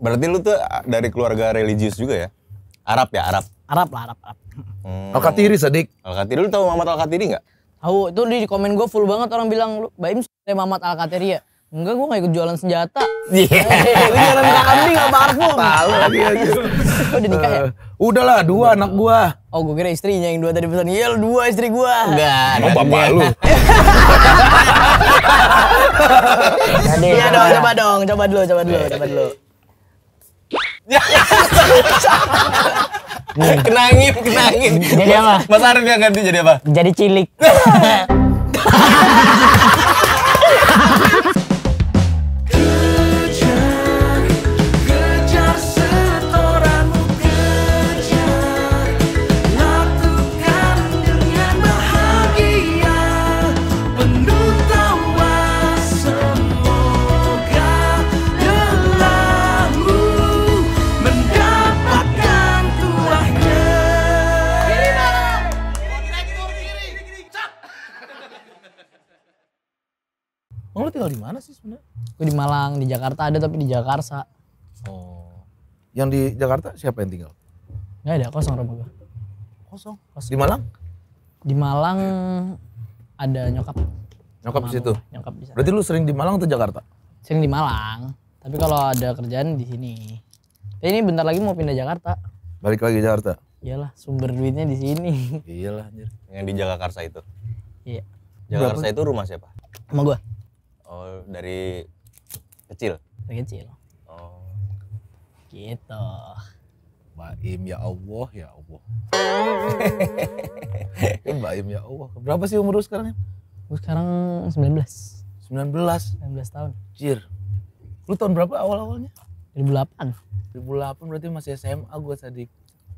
Berarti lu tuh ah, dari keluarga religius juga ya? Arab ya, Arab. Arab lah, Arab, Arab. Hmm. Al-Katiri, sedik. Al-Katiri, lu tahu Muhammad Al-Katiri nggak? Tahu, itu di komen gue full banget orang bilang, lu Baim eh, Muhammad Al-Katiri ya? Enggak, gue gak ikut jualan senjata. Iya. Yeah. Lu jualan minta kambing sama parfum. Malu dia. udah nikah ya? Eh, udah lah, dua anak gua. Oh, gue kira istrinya yang dua tadi pesan. Iya, dua istri gua. Enggak. Oh, bapak lu. Iya dong, coba dong. Coba dulu, coba dulu, coba dulu. kenangin, kenangin. Jadi apa? Mas Arif yang ganti jadi apa? Jadi cilik. tinggal di mana sih sebenarnya? Gue di Malang, di Jakarta ada tapi di Jakarta. Oh. Yang di Jakarta siapa yang tinggal? Gak ada, kosong rumah gue. Kosong? kosong. Di Malang? Di Malang ada nyokap. Nyokap di situ? Nyokap di sana. Berarti lu sering di Malang atau Jakarta? Sering di Malang, tapi kalau ada kerjaan di sini. Tapi eh, ini bentar lagi mau pindah Jakarta. Balik lagi Jakarta? Iyalah, sumber duitnya di sini. Iyalah, anjir. Yang di Jakarta itu. Iya. Jakarta itu rumah siapa? Rumah gua. Oh, dari kecil. Dari kecil. Oh. Gitu. Baim ya Allah, ya Allah. Baim ya Allah. Berapa sih umur lu sekarang? Ya? Gue sekarang 19. 19? 19 tahun. Jir. Lu tahun berapa awal-awalnya? 2008. 2008 berarti masih SMA gua tadi.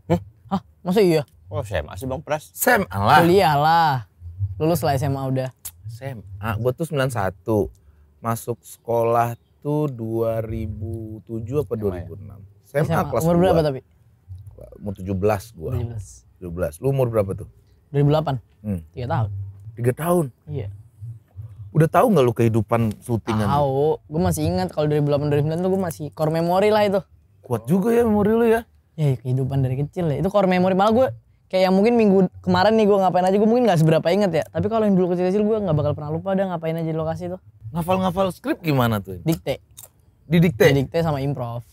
Hah? Hah? Masa iya? Oh SMA sih Bang Pras. SMA lah. Kuliah lah. Lulus lah SMA udah. SMA. gua tuh 91 masuk sekolah tuh 2007 apa 2006. SMA, SMA, kelas Umur berapa 2. tapi? Umur 17 gua. 17. 17. Lu umur berapa tuh? 2008. Hmm. 3 tahun. 3 tahun? Iya. Udah tahu nggak lu kehidupan syutingan? Tahu, gue masih ingat kalau 2008 2009 tuh gua masih core memory lah itu. Kuat juga ya memori lu ya. Ya kehidupan dari kecil ya. Itu core memory malah gua kayak yang mungkin minggu kemarin nih gue ngapain aja gue mungkin nggak seberapa inget ya tapi kalau yang dulu kecil-kecil gue nggak bakal pernah lupa ada ngapain aja di lokasi itu Ngafal-ngafal skrip gimana tuh? Dikte. Didikte? Didikte sama improv.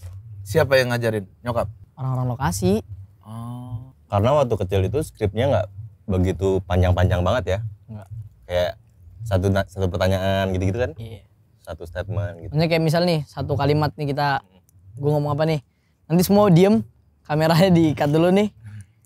Siapa yang ngajarin? Nyokap? Orang-orang lokasi. Oh. Karena waktu kecil itu skripnya nggak begitu panjang-panjang banget ya. Enggak. Kayak satu satu pertanyaan gitu-gitu kan? Iya. Satu statement gitu. Maksudnya kayak misal nih satu kalimat nih kita gue ngomong apa nih? Nanti semua diem, kameranya diikat dulu nih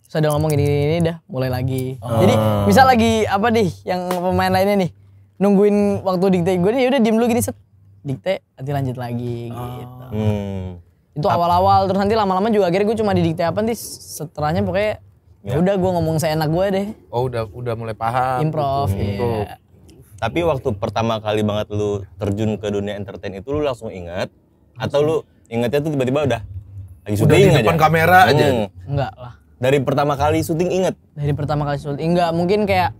terus ada ngomong gini gini, gini dah mulai lagi oh. jadi misal lagi apa nih yang pemain lainnya nih nungguin waktu dikte gue ya udah diem dulu gini set dikte nanti lanjut lagi oh. gitu. Hmm. Itu awal-awal terus nanti lama-lama juga akhirnya gue cuma di dikte apa nih setelahnya pokoknya ya. ya. udah gue ngomong seenak gue deh. Oh udah udah mulai paham. Improv. Gitu. Ya. Tapi waktu pertama kali banget lu terjun ke dunia entertain itu lu langsung ingat atau lu ingatnya tuh tiba-tiba udah lagi udah di depan aja. kamera hmm. aja. Enggak lah. Dari pertama kali syuting inget? Dari pertama kali syuting enggak mungkin kayak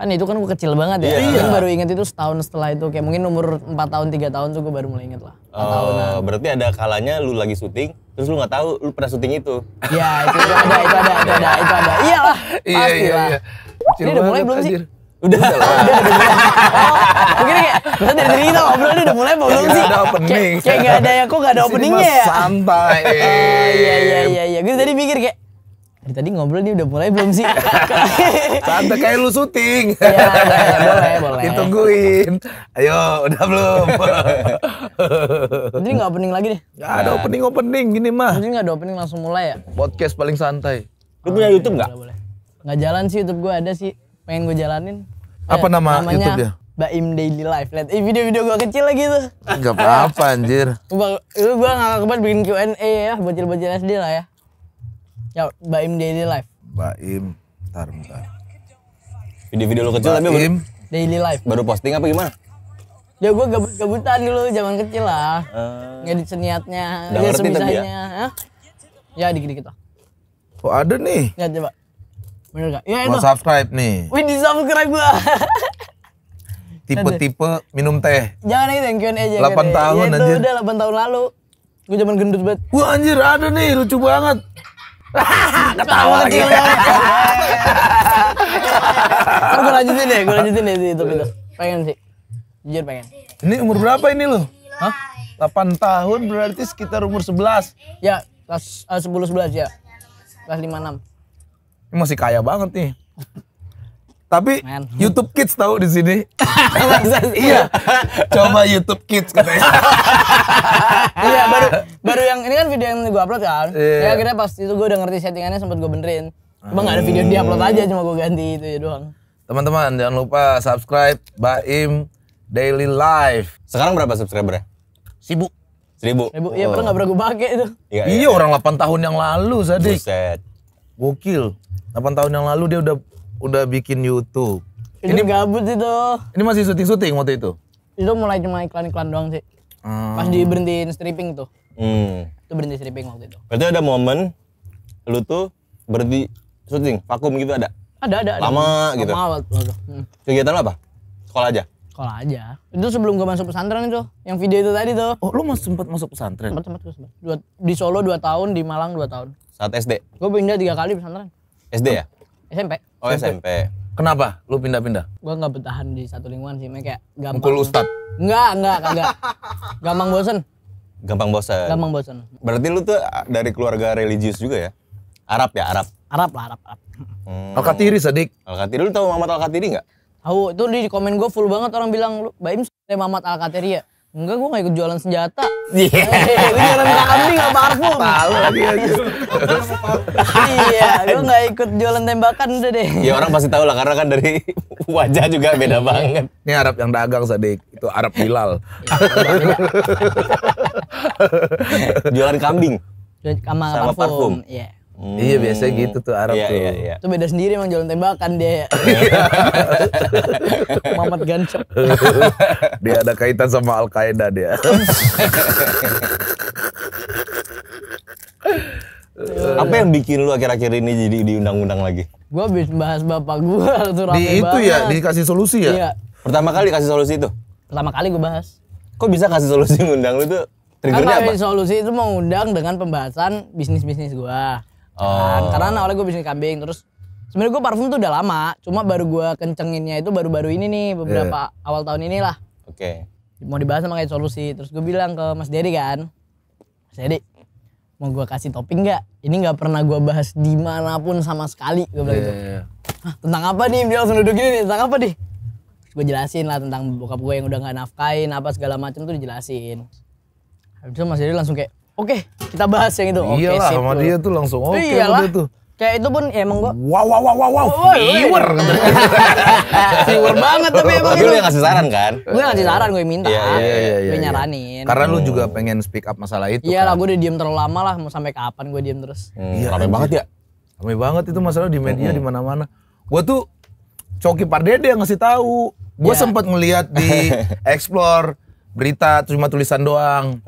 kan itu kan gue kecil banget ya. Yeah. Kan iya. baru inget itu setahun setelah itu kayak mungkin umur 4 tahun tiga tahun tuh gue baru mulai inget lah. Oh, tahunan. berarti ada kalanya lu lagi syuting terus lu nggak tahu lu pernah syuting itu. Iya, itu, itu ada, itu ada, itu ada, itu ada. Iyalah, iya, pasti iya, iya, iya. Ini udah mulai belum sih? Udah, udah, udah, udah mulai. Oh, mungkin kayak, maksudnya dari tadi kita ngobrol ini udah mulai belum iya, sih? Ada opening. Kayak, nggak gak ada, kok gak ada openingnya ya? Santai. Ah, iya, iya, iya, iya. Gue tadi mikir kayak, di tadi ngobrol dia udah mulai belum sih? Santai kayak lu syuting. Iya, boleh, boleh. Ditungguin. Ayo, udah belum? Jadi nggak opening lagi deh? Gak ada opening-opening gini mah. Jadi nggak ada opening langsung mulai ya? Podcast paling santai. Lu punya Youtube nggak? Boleh, Nggak jalan sih Youtube gue ada sih. Pengen gue jalanin. Apa nama Namanya Youtube-nya? Baim Daily Life. Lihat eh, video-video gua kecil lagi tuh. Enggak apa-apa anjir. Gua gua enggak kebet bikin Q&A ya bocil-bocil SD lah ya. Ya, Baim Daily Life. Baim, ntar bentar. Video-video lo kecil Baim. tapi Baim Daily Life. Baru posting apa gimana? Ya gue gabut gabutan dulu zaman kecil lah. Uh, Ngedit seniatnya, ya sebisanya. Ya? ya dikit-dikit lah. Kok ada nih? Ya coba. Bener gak? Ya itu. Mau subscribe nih. Wih di subscribe gue. Tipe-tipe minum teh. Jangan itu yang Q&A aja. 8 kan ya. tahun ya, anjir. Udah 8 tahun lalu. Gue zaman gendut banget. Wah anjir ada nih lucu banget. Ketawa lagi. Gue lanjutin deh, gue lanjutin deh itu itu. Pengen sih. Jujur pengen. Ini umur berapa ini lo? Hah? 8 tahun berarti sekitar umur 11. Ya, kelas uh, 10 11 ya. Kelas 5 6. Ini masih kaya banget nih. Tapi Man. YouTube Kids tahu di sini. iya. Coba YouTube Kids katanya. iya, baru baru yang ini kan video yang gue upload kan. Yeah. Ya kira pas itu gue udah ngerti settingannya sempat gue benerin. Cuma nggak ada video dia upload aja cuma gue ganti itu ya doang. Teman-teman jangan lupa subscribe Baim Daily Live. Sekarang berapa subscriber ya? Sibuk. Seribu. Seribu. Iya, oh. pernah gak pernah gue pakai itu. Iya, iya, iya, orang 8 tahun yang lalu, Sadik. Buset. Gokil. 8 tahun yang lalu dia udah udah bikin YouTube. Ini, ini gabut itu. Ini masih syuting-syuting waktu itu? Itu mulai cuma iklan-iklan doang sih. Hmm. Pas diberhentiin stripping tuh. Hmm. Itu berhenti stripping waktu itu. Berarti ada momen lu tuh berhenti syuting, vakum gitu ada? Ada, ada. Lama, ada. gitu? Lama waktu hmm. Kegiatan apa? Sekolah aja? Sekolah aja. Itu sebelum gue masuk pesantren itu, yang video itu tadi tuh. Oh lu masih sempat masuk pesantren? Sempat, sempat. sempat. Dua, di Solo 2 tahun, di Malang 2 tahun. Saat SD? Gue pindah tiga kali pesantren. SD ya? SMP. Oh SMP. Kenapa lu pindah-pindah? Gua nggak bertahan di satu lingkungan sih, kayak gampang. Mukul ustad. Enggak, enggak, enggak. gampang bosen. Gampang bosen. Gampang bosen. Berarti lu tuh ah, dari keluarga religius juga ya? Arab ya, Arab. Arab lah, Arab, Arab. Hmm. Al-Katiri, sedik. Al-Katiri, lu tau Muhammad Al-Katiri nggak? Tahu, itu di komen gue full banget orang bilang, lu Baim Mamat Al-Katiri ya? Enggak, gue gak ikut jualan senjata. Iya. Yeah. Ini jualan kambing sama parfum. Tahu lagi aja. iya, gue gak ikut jualan tembakan udah deh. Ya orang pasti tahu lah karena kan dari wajah juga beda iya. banget. Ini Arab yang dagang Sadik, itu Arab hilal jualan kambing. Jualan sama, sama parfum. Iya. Hmm. Iya biasanya gitu tuh Arab iya, tuh. Iya, iya. Itu beda sendiri emang jalan tembakan dia. Mamat gancok. dia ada kaitan sama Al Qaeda dia. Apa yang bikin lu akhir-akhir ini jadi diundang-undang lagi? Gua habis bahas bapak gua tuh rame Di itu banget. ya, dikasih solusi ya? Iya. Pertama kali kasih solusi itu? Pertama kali gua bahas. Kok bisa kasih solusi ngundang lu tuh? Triggernya kan apa? solusi itu mengundang dengan pembahasan bisnis-bisnis gua. Kan? Oh. Karena awalnya gue bisnis kambing terus sebenarnya gue parfum tuh udah lama, cuma baru gue kencenginnya itu baru-baru ini nih beberapa yeah. awal tahun inilah. Oke. Okay. Mau dibahas sama kayak solusi, terus gue bilang ke Mas Dedi kan, Mas Dedi mau gue kasih topping nggak? Ini nggak pernah gue bahas dimanapun sama sekali gue bilang yeah. itu. Iya, iya. tentang apa nih? Dia langsung duduk gini tentang apa nih? Gue jelasin lah tentang bokap gue yang udah nggak nafkain apa segala macam tuh dijelasin. Habis itu Mas Dedi langsung kayak oke okay, kita bahas yang itu. Iya Iyalah okay, sama dia tuh langsung oke okay, Iyalah. tuh. Kayak itu pun ya emang gua wow wow wow wow wow viewer viewer banget tapi emang itu. Lu yang ngasih saran kan? Gue ngasih saran, gue minta. Iya iya iya. iya gue iya. nyaranin. Karena lu juga pengen speak up masalah itu. Iyalah, kan? gue udah diem terlalu lama lah. Mau sampai kapan gue diem terus? Hmm, iya. Rame banget ya. Rame banget itu masalah di media hmm. di mana-mana. Gue tuh Coki Pardede yang ngasih tahu. Gue yeah. sempat ngeliat di Explore berita cuma tulisan doang.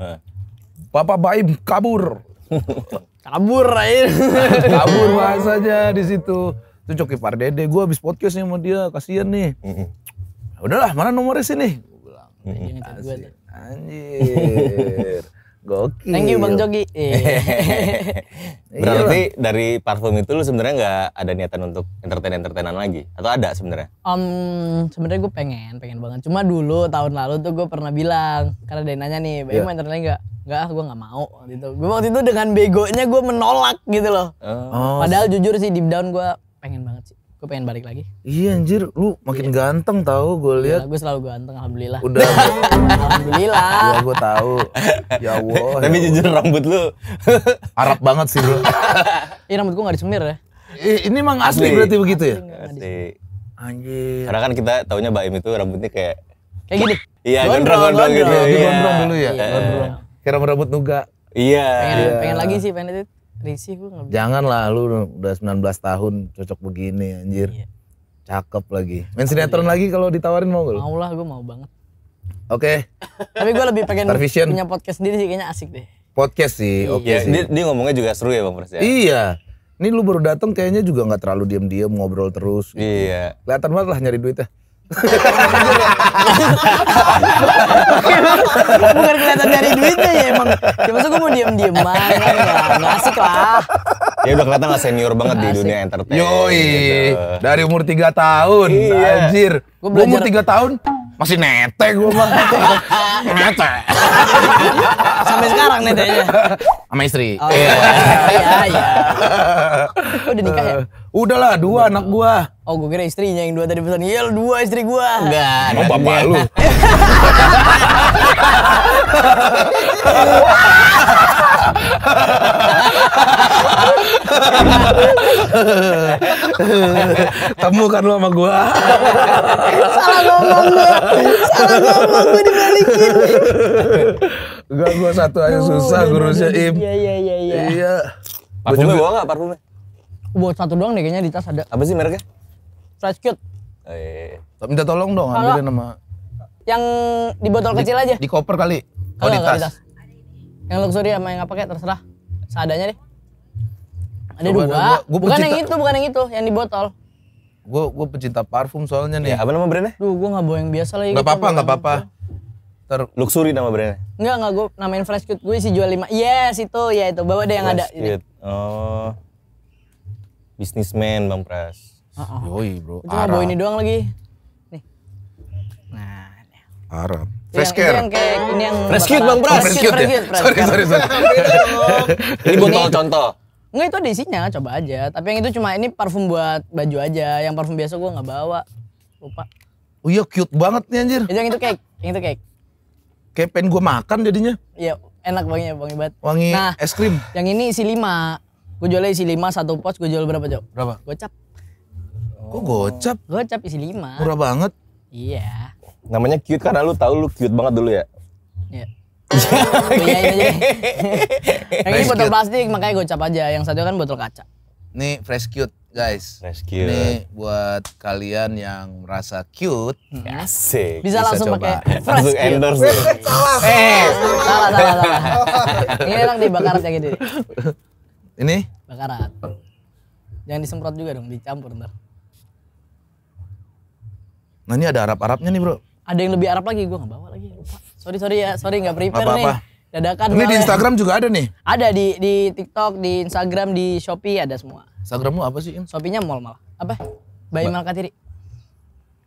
Bapak Baim kabur. kabur Rain. kabur bahasanya di situ. Itu Coki Pardede, gue habis podcast nih sama dia, kasihan nih. Ya udahlah, mana nomornya sini? Gue bilang, anjir. anjir. Gokil. Thank you Bang Jogi. Iya. Berarti iya. dari parfum itu lu sebenarnya nggak ada niatan untuk entertain entertainan lagi atau ada sebenarnya? Um, sebenarnya gue pengen, pengen banget. Cuma dulu tahun lalu tuh gue pernah bilang karena ada nanya nih, Bayu iya. yeah. mau entertain nggak? Enggak, ah, gue nggak mau gitu. Gue waktu itu dengan begonya gue menolak gitu loh. Oh. oh. Padahal jujur sih deep down gue pengen banget sih gue pengen balik lagi iya anjir lu makin iya. ganteng tau gue lihat gue selalu ganteng alhamdulillah udah alhamdulillah ya gue tahu ya allah tapi ya jujur rambut lu Arab banget sih lu iya rambut gue nggak disemir ya eh, ini emang asli, asli berarti begitu ya asli anjir karena kan kita taunya Baim itu rambutnya kayak kayak gini iya gondrong-gondrong gitu iya. gondrong dulu ya iya. kayak rambut nuga iya. iya pengen lagi sih pengen itu risih gue gak bisa. Jangan lah lu udah 19 tahun cocok begini anjir. Iya. Cakep lagi. Main oh, sinetron iya. lagi kalau ditawarin mau gak Mau lah gue mau banget. Oke. Okay. Tapi gue lebih pengen Starvision. punya podcast sendiri sih kayaknya asik deh. Podcast sih, iya. oke. Okay. Iya, dia, dia ngomongnya juga seru ya Bang Pras ya. Iya. Ini lu baru datang kayaknya juga nggak terlalu diam-diam ngobrol terus. Gitu. Iya. Kelihatan banget lah nyari ya. Bukan kelihatan dari duitnya ya emang. Ya masa gue mau diem-dieman aja ya. Gak asik lah. Ya udah kelihatan lah senior banget Asik. di dunia entertain. Yoi. Gitu. Dari umur tiga tahun. Iya. Anjir. Gue umur tiga tahun masih nete gue mah. nete. Sampai sekarang netenya. Sama istri. Oh, iya, iya, iya. Udah nikah ya? Eh, Udahlah dua Udah. anak gua. Oh gua kira istrinya yang dua tadi pesan. Iya dua istri gua. Enggak. Oh bapak lu. Temu kan lu sama gua. Salah ngomong gua. Salah ngomong gua dibalikin. Enggak gua satu aja susah gurusnya Im. Iya Iya iya iya iya. Parfumnya bawa enggak parfumnya? buat satu doang deh kayaknya di tas ada. Apa sih mereknya? Fresh Cute. Eh, iya. iya. Minta tolong dong Halo. nama. Yang di botol kecil aja. Di koper kali. Oh, di tas. Yang luxury sama yang apa kayak terserah. Seadanya deh. Ada dua. Gua, bukan yang itu, bukan yang itu, yang di botol. Gua gua pecinta parfum soalnya nih. Ya, apa nama brandnya? Duh, gua nggak bawa yang biasa lagi. Gak gitu. apa-apa, enggak apa-apa. Ter luxury nama brandnya. Enggak, enggak gua namain fresh cute gue sih jual lima. Yes, itu ya itu. Bawa deh yang ada. Cute. Oh bisnismen Bang Pras. Oh, oh. Yoi bro, Cuma Arab. bawa ini doang lagi. Nih. Nah. Arab. Fresh care. Yang, kayak, ini yang fresh cute Bang Pras. Oh, fresh cute, ya? Sorry, sorry, sorry. ini buat contoh. Enggak itu ada isinya, coba aja. Tapi yang itu cuma ini parfum buat baju aja. Yang parfum biasa gue nggak bawa. Lupa. Oh iya cute banget nih anjir. Itu yang itu kayak, yang itu kayak. Kayak pengen gue makan jadinya. Iya, enak wanginya, wangi banget. Wangi nah, es krim. Yang ini isi lima. Gue jual isi lima satu pos, gue jual berapa, cok? Berapa? Gocap. Kok oh, gocap? Gocap isi lima. Murah banget. Iya. Namanya cute karena lu tahu lu cute banget dulu ya. Iya. Iya Yang iya. ini botol plastik makanya gocap aja. Yang satu kan botol kaca. Nih fresh cute guys. Fresh cute. Ini buat kalian yang merasa cute. Hmm. Asik. Ya, bisa, bisa langsung pakai fresh langsung cute. endorse. eh, salah, salah, salah. Ini enak dibakar kayak gitu. Ya. Ini? Bakarat. Jangan disemprot juga dong, dicampur ntar. Nah ini ada Arab-Arabnya nih bro. Ada yang lebih Arab lagi, gue gak bawa lagi. Lupa. Sorry, sorry ya, sorry gak prepare apa -apa. nih. Dadakan. Ini di Instagram ya. juga ada nih? Ada, di, di TikTok, di Instagram, di Shopee ada semua. Instagram lu apa sih Im? Shopee-nya mall malah. Apa? Baim ba Alkatiri.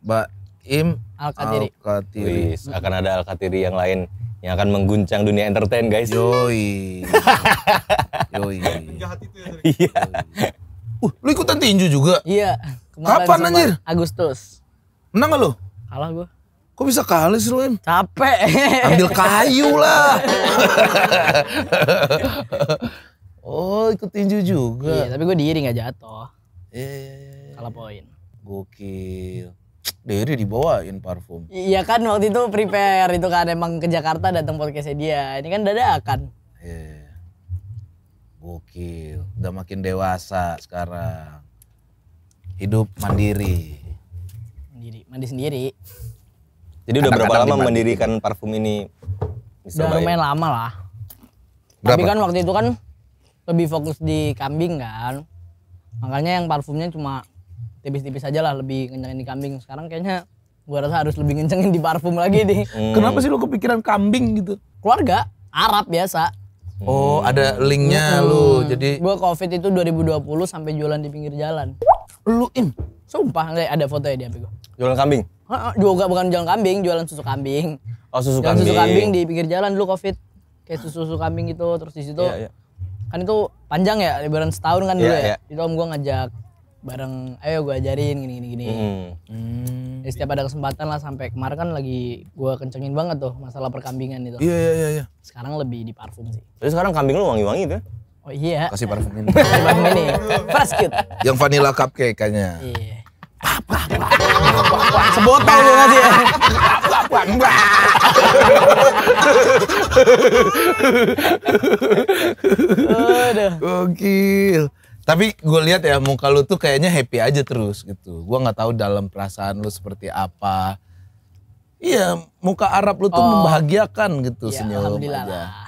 Baim Alkatiri. Alkatiri. Wih, akan ada Alkatiri yang lain yang akan mengguncang dunia entertain guys. Yoi. Yoi. Ya, iya. Uh, lu ikutan tinju juga? Iya. Kapan anjir? Agustus. Menang gak lu? Kalah gua. Kok bisa kalah sih lu em? Capek. Ambil kayu lah. oh ikut tinju juga. Iya tapi gue diri gak jatuh. Iya Yeah. Kalah poin. Gokil. Dari dibawain parfum. Iya kan waktu itu prepare itu kan emang ke Jakarta datang podcastnya dia. Ini kan kan. Yeah. Gokil. Udah makin dewasa sekarang. Hidup mandiri. Mandiri, mandi sendiri. Jadi udah berapa lama mendirikan parfum ini? Udah lumayan lama lah. Berapa? Tapi kan waktu itu kan lebih fokus di kambing kan. Makanya yang parfumnya cuma tipis-tipis aja lah lebih ngencengin di kambing. Sekarang kayaknya gua rasa harus lebih ngencengin di parfum lagi nih. Hmm. Kenapa sih lu kepikiran kambing gitu? Keluarga Arab biasa. Oh, ada linknya hmm. lu. Jadi gua Covid itu 2020 sampai jualan di pinggir jalan. Lu im, sumpah enggak ada foto ya di HP gua. Jualan kambing? Heeh, juga bukan jualan kambing, jualan susu kambing. Oh, susu jualan kambing. Susu kambing di pinggir jalan lu Covid. Kayak susu-susu kambing gitu terus di situ. Yeah, yeah. Kan itu panjang ya, liburan setahun kan yeah, dulu ya. Yeah. Itu om gua ngajak bareng ayo gue ajarin gini gini gini hmm. Hmm. Ya, setiap ada kesempatan lah sampai kemarin kan lagi gue kencengin banget tuh masalah perkambingan itu iya iya iya, iya. sekarang lebih di parfum sih jadi sekarang kambing lu wangi-wangi tuh ya? oh iya kasih parfum ini parfum ini fresh cute yang vanilla cupcake kayaknya iya sebotol gue ngasih ya Aduh. Gokil tapi gue lihat ya muka lu tuh kayaknya happy aja terus gitu gue nggak tahu dalam perasaan lu seperti apa iya muka Arab lu tuh oh. membahagiakan gitu ya, senyum aja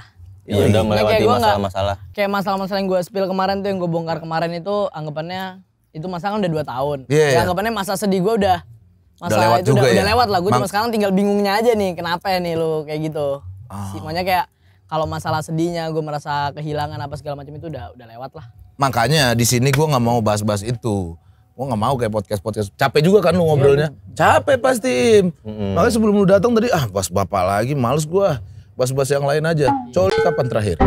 Iya, udah melewati masalah-masalah. Kayak masalah-masalah yang gue spill kemarin tuh yang gue bongkar kemarin itu anggapannya itu masalah kan udah dua tahun. Yeah, ya, iya. anggapannya masa sedih gue udah masalah udah lewat itu juga udah, ya? udah lewat lah. Gue cuma sekarang tinggal bingungnya aja nih kenapa ya nih lu kayak gitu. Ah. Oh. Si, kayak kalau masalah sedihnya gue merasa kehilangan apa segala macam itu udah udah lewat lah. Makanya di sini gue nggak mau bahas-bahas itu. Gue nggak mau kayak podcast podcast. Capek juga kan lu ngobrolnya. Iya. Capek pasti. Mm-hmm. Makanya sebelum lu datang tadi ah bahas bapak lagi, males gue. Bahas-bahas yang lain aja. Coli kapan terakhir?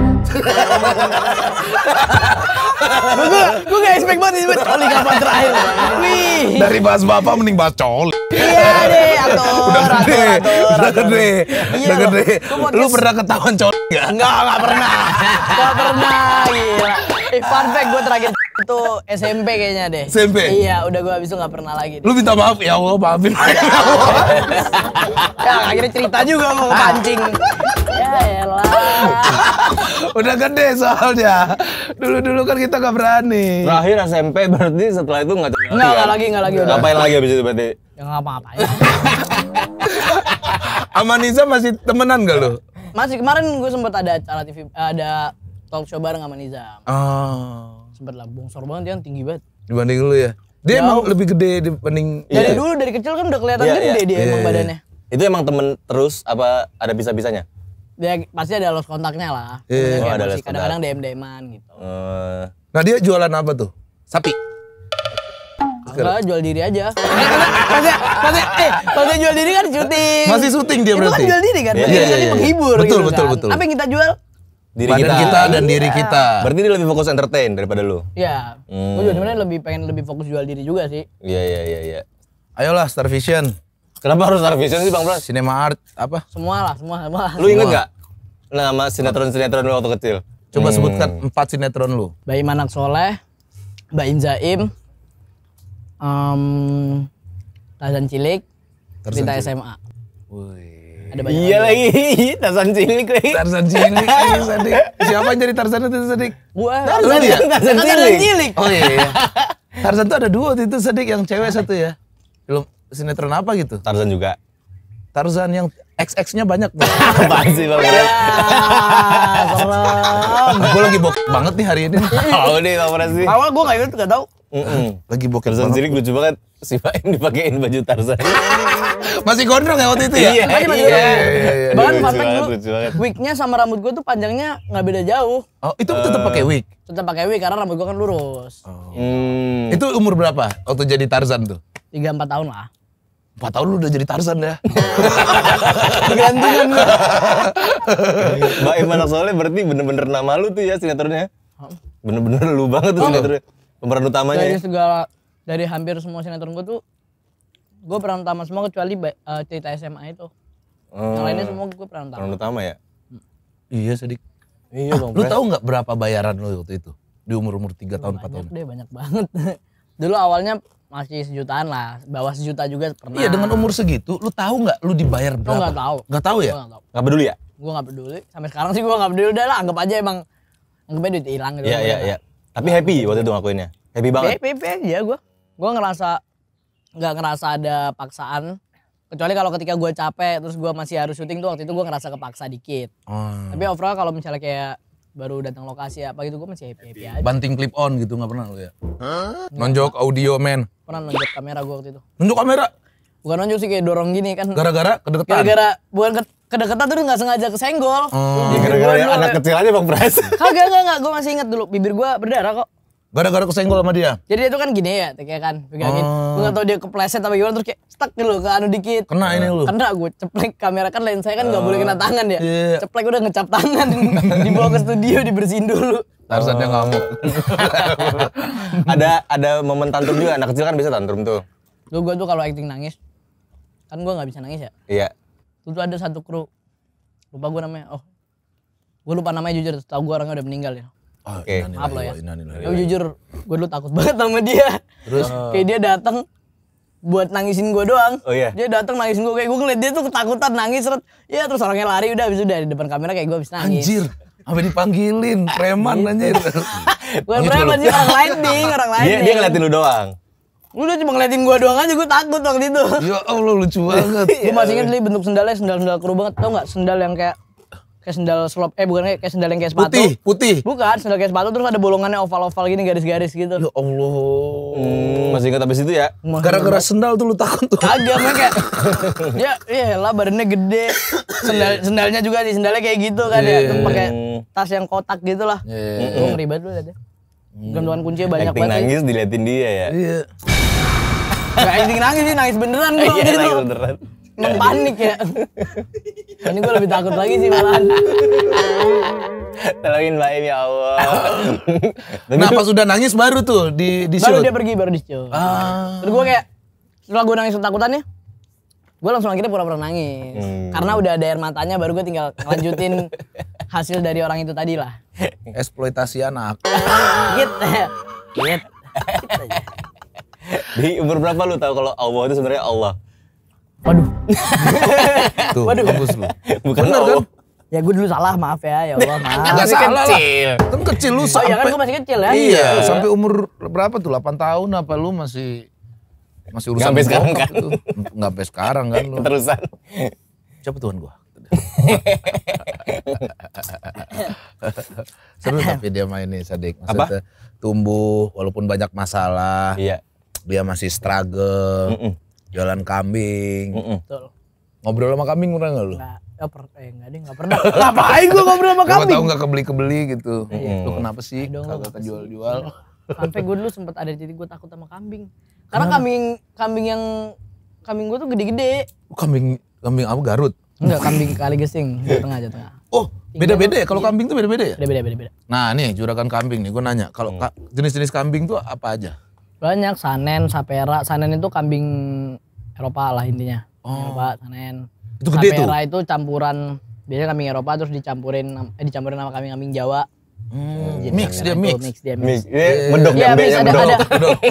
gue gak expect banget disebut coli kapan terakhir. Wih. Dari bahas bapak mending bahas coli. Iya deh, atau, udah gede, udah gede, iya. udah gede. Lu pernah ketahuan coli gak? Enggak, enggak pernah. Enggak pernah, iya eh, fun fact gue terakhir itu SMP kayaknya deh. SMP? Iya, udah gue abis itu gak pernah lagi. Deh. Lu minta maaf? Ya Allah, maafin. Ya, ya, akhirnya cerita juga mau pancing. ya elah. udah gede soalnya. Dulu-dulu kan kita gak berani. Terakhir SMP berarti setelah itu gak Enggak, enggak lagi, enggak lagi. Ya? Udah. Ngapain lagi abis itu berarti? Ya ngapa-ngapain. Amanisa masih temenan gak lu? Masih kemarin gue sempet ada acara TV, ada talk show bareng sama Nizam. Oh. Sempat lah bongsor banget dia tinggi banget. Dibanding lu ya? Dia Jauh. emang lebih gede dibanding Dari iya. dulu dari kecil kan udah kelihatan iya, gede iya. dia yeah, emang badannya. Itu emang temen terus apa ada bisa-bisanya? Ya pasti ada los kontaknya lah. Iya. Oh, ada los kadang-kadang dm gitu. Uh. Nah dia jualan apa tuh? Sapi. Enggak, jual diri aja. Maksudnya, maksudnya, eh, maksudnya jual diri kan syuting. Masih syuting dia berarti. Itu kan jual diri kan, yeah, yeah, yeah, yeah. menghibur betul, gitu betul, kan. Betul, betul. Apa yang kita jual? diri kita. kita dan iya. diri kita. Ah. Berarti dia lebih fokus entertain daripada lu. Iya. Hmm. Gue juga sebenarnya lebih pengen lebih fokus jual diri juga sih. Iya iya iya iya. Ayolah Star Vision. Kenapa harus Star Vision sih Bang Blas? Cinema Art apa? Semua lah, semua, semua. Lu inget gak nama sinetron-sinetron lu waktu kecil? Coba hmm. sebutkan empat sinetron lu. Bayi Manak Soleh, Mbak Zaim, um, Tarzan Cilik, Tarzan cerita Cilik. SMA. Wih. Ada banyak iya lagi, iya, Tarzan Cilik lagi. Tarzan Cilik lagi, Sadik. Siapa yang jadi Tarzan itu, Sadik? Gua. Tarzan, ya? Tarzan, Cilik. Oh iya, iya. Tarzan tuh ada dua itu, Sadik. Yang cewek satu ya. belum sinetron apa gitu? Tarzan juga. Tarzan yang XX-nya banyak banget. Apaan sih Bang iya, salam nah, Gue lagi bok banget nih hari ini. Oh deh Bang Fred Awal gue gak inget, gak tau. Mm Lagi bokep Tarzan Sirik lucu banget. Si Baim dipakein baju Tarzan. Masih gondrong ya waktu itu ya? Iya, Lagi iya, iya, iya, iya, iya. Bahkan dulu, wignya sama rambut gue tuh panjangnya nggak beda jauh. Oh, itu uh, tetap pakai eh. wig? Tetap pakai wig karena rambut gue kan lurus. Oh. Hmm. Itu umur berapa waktu jadi Tarzan tuh? Tiga empat tahun lah. Empat tahun lu udah jadi Tarzan ya? Gantungan lu. Baim anak soleh berarti bener-bener nama lu tuh ya sinetronnya? Bener-bener lu banget tuh oh. sinetronnya. Pemeran utamanya dari ya? segala dari hampir semua sinetron gue tuh gue peran utama semua kecuali uh, cerita SMA itu. Hmm. Yang oh. lainnya semua gue peran utama. Peran utama ya? Hmm. Iya sedik Iya ah, Lu tahu nggak berapa bayaran lu waktu itu di umur umur tiga tahun empat tahun? Deh banyak banget. Dulu awalnya masih sejutaan lah, bawah sejuta juga pernah. Iya dengan umur segitu, lu tahu nggak lu dibayar berapa? Gak nggak tahu. Nggak tahu ya? Nggak peduli ya? Gue nggak peduli. Sampai sekarang sih gue nggak peduli. Udah lah, anggap aja emang anggap aja duit hilang gitu. Iya iya iya. Tapi happy waktu itu ngakuinnya. Happy banget. Happy, happy ya gue. Gue ngerasa gak ngerasa ada paksaan. Kecuali kalau ketika gue capek terus gue masih harus syuting tuh waktu itu gue ngerasa kepaksa dikit. Hmm. Tapi overall kalau misalnya kayak baru datang lokasi apa gitu gue masih happy happy aja. Banting clip on gitu gak pernah lo ya? Hah? Nonjok audio men. Pernah nonjok kamera gue waktu itu. Nonjok kamera? Bukan nonjok sih kayak dorong gini kan. Gara-gara kedeketan. Gara-gara bukan ke, kedekatan tuh nggak sengaja kesenggol. Hmm, gara-gara ya, anak kecil aja bang Pres. Kagak nggak nggak, gue masih inget dulu bibir gue berdarah kok. Gara-gara kesenggol sama dia. Jadi dia tuh kan gini ya, kayak kan pegangin. Hmm. Oh. Gue gak tau dia kepleset apa gimana terus kayak stuck gitu ke anu dikit. Kena ini lu. Kena gue ceplek kamera kan lensa kan uh, boleh kena oh, tangan ya. Yeah. Ceplek udah ngecap tangan. Dibawa ke studio dibersihin dulu. Harus ada ngamuk. ada ada momen tantrum juga anak kecil kan bisa tantrum tuh. Lu gue tuh kalau acting nangis kan gue nggak bisa nangis ya. Iya. Itu ada satu kru. Lupa gue namanya. Oh. Gue lupa namanya jujur, tahu gue orangnya udah meninggal ya. Oke, okay. maaf lo ya. Tapi jujur, gue dulu takut banget sama dia. Terus kayak dia datang buat nangisin gue doang. Oh iya. Dia datang nangisin gue kayak gue ngeliat dia tuh ketakutan nangis seret. Ya terus orangnya lari udah habis udah di depan kamera kayak gue habis nangis. Anjir. Sampai dipanggilin preman anjir. Gue preman sih orang lain nih, orang lain. Dia, dia ngeliatin lu doang. Lu udah cuma ngeliatin gua doang aja, gua takut waktu itu. Ya Allah lucu iya. banget. gua masih inget nih bentuk sendalnya, sendal-sendal keruh banget. Tau gak sendal yang kayak kayak sendal slop eh bukan kayak sendal yang kayak sepatu putih putih bukan sendal kayak sepatu terus ada bolongannya oval oval gini garis garis gitu ya allah hmm, masih ingat abis itu ya gara-gara sendal tuh lu takut tuh kagak mah kayak ya iya lah badannya gede sendal iya. sendalnya juga nih sendalnya kayak gitu kan yeah. ya iya. pakai tas yang kotak gitu lah yeah. gue -hmm. ribet lu tadi Hmm. Iya. Gantungan kuncinya banyak Acting banget. nangis diliatin dia ya. Iya. Gak acting nangis sih, nangis beneran iya, gue gitu. Nangis beneran. Emang panik ya. Ini gue lebih takut lagi sih malahan. Tolongin Mbak Im ya Allah. nah pas nangis baru tuh di di shoot. Baru dia pergi baru di shoot. Ah. Terus gue kayak setelah gue nangis ketakutannya, gue langsung akhirnya pura-pura nangis. Hmm. Karena udah ada air matanya baru gue tinggal lanjutin hasil dari orang itu tadi lah. Eksploitasi anak. Git. Git. Di umur berapa lu tahu kalau Allah itu sebenarnya Allah? Waduh. Tuh, Waduh. bagus lu. Bukan Bener, Allah. Kan? Ya gue dulu salah, maaf ya. Ya Allah, maaf. Enggak salah kecil. lah. Kan kecil lu oh, iya kan, sampai. Oh, ya kan gue masih kecil ya. Iya, iya, sampai umur berapa tuh? 8 tahun apa lu masih masih urusan sampai sekarang kan? Enggak sampai sekarang kan lu. Terusan. Siapa Tuhan gua? Seru tapi dia main nih Sadik. Apa? tumbuh walaupun banyak masalah. Iya. Dia masih struggle. Mm -mm. Jalan kambing. Mm -mm. Ngobrol sama kambing pernah gak lu? Enggak. Oh, per, eh, enggak enggak pernah. Ngapain gue ngobrol sama kambing? Gue tau gak kebeli-kebeli gitu. Mm. Lu kenapa sih kagak kejual-jual? Sampai gue dulu sempet ada jadi gue takut sama kambing. Karena kambing kambing yang kambing gue tuh gede-gede. Kambing kambing apa Garut? Enggak, kambing kali gesing, Jawa Tengah, Jawa Tengah. Oh, beda-beda ya? Kalau kambing tuh beda-beda ya? Beda-beda, beda-beda. Nah nih, juragan kambing nih, gue nanya. Kalau hmm. jenis-jenis kambing tuh apa aja? Banyak, sanen, sapera. Sanen itu kambing Eropa lah intinya. Oh. Eropa, sanen. Itu gede sapera tuh? Sapera itu campuran, biasanya kambing Eropa terus dicampurin, eh, dicampurin sama kambing-kambing Jawa. Hmm, iya, mix, iya, dia mix. mix dia mix. Mix. Iya, dia mendok ya, mix, ada, Ada,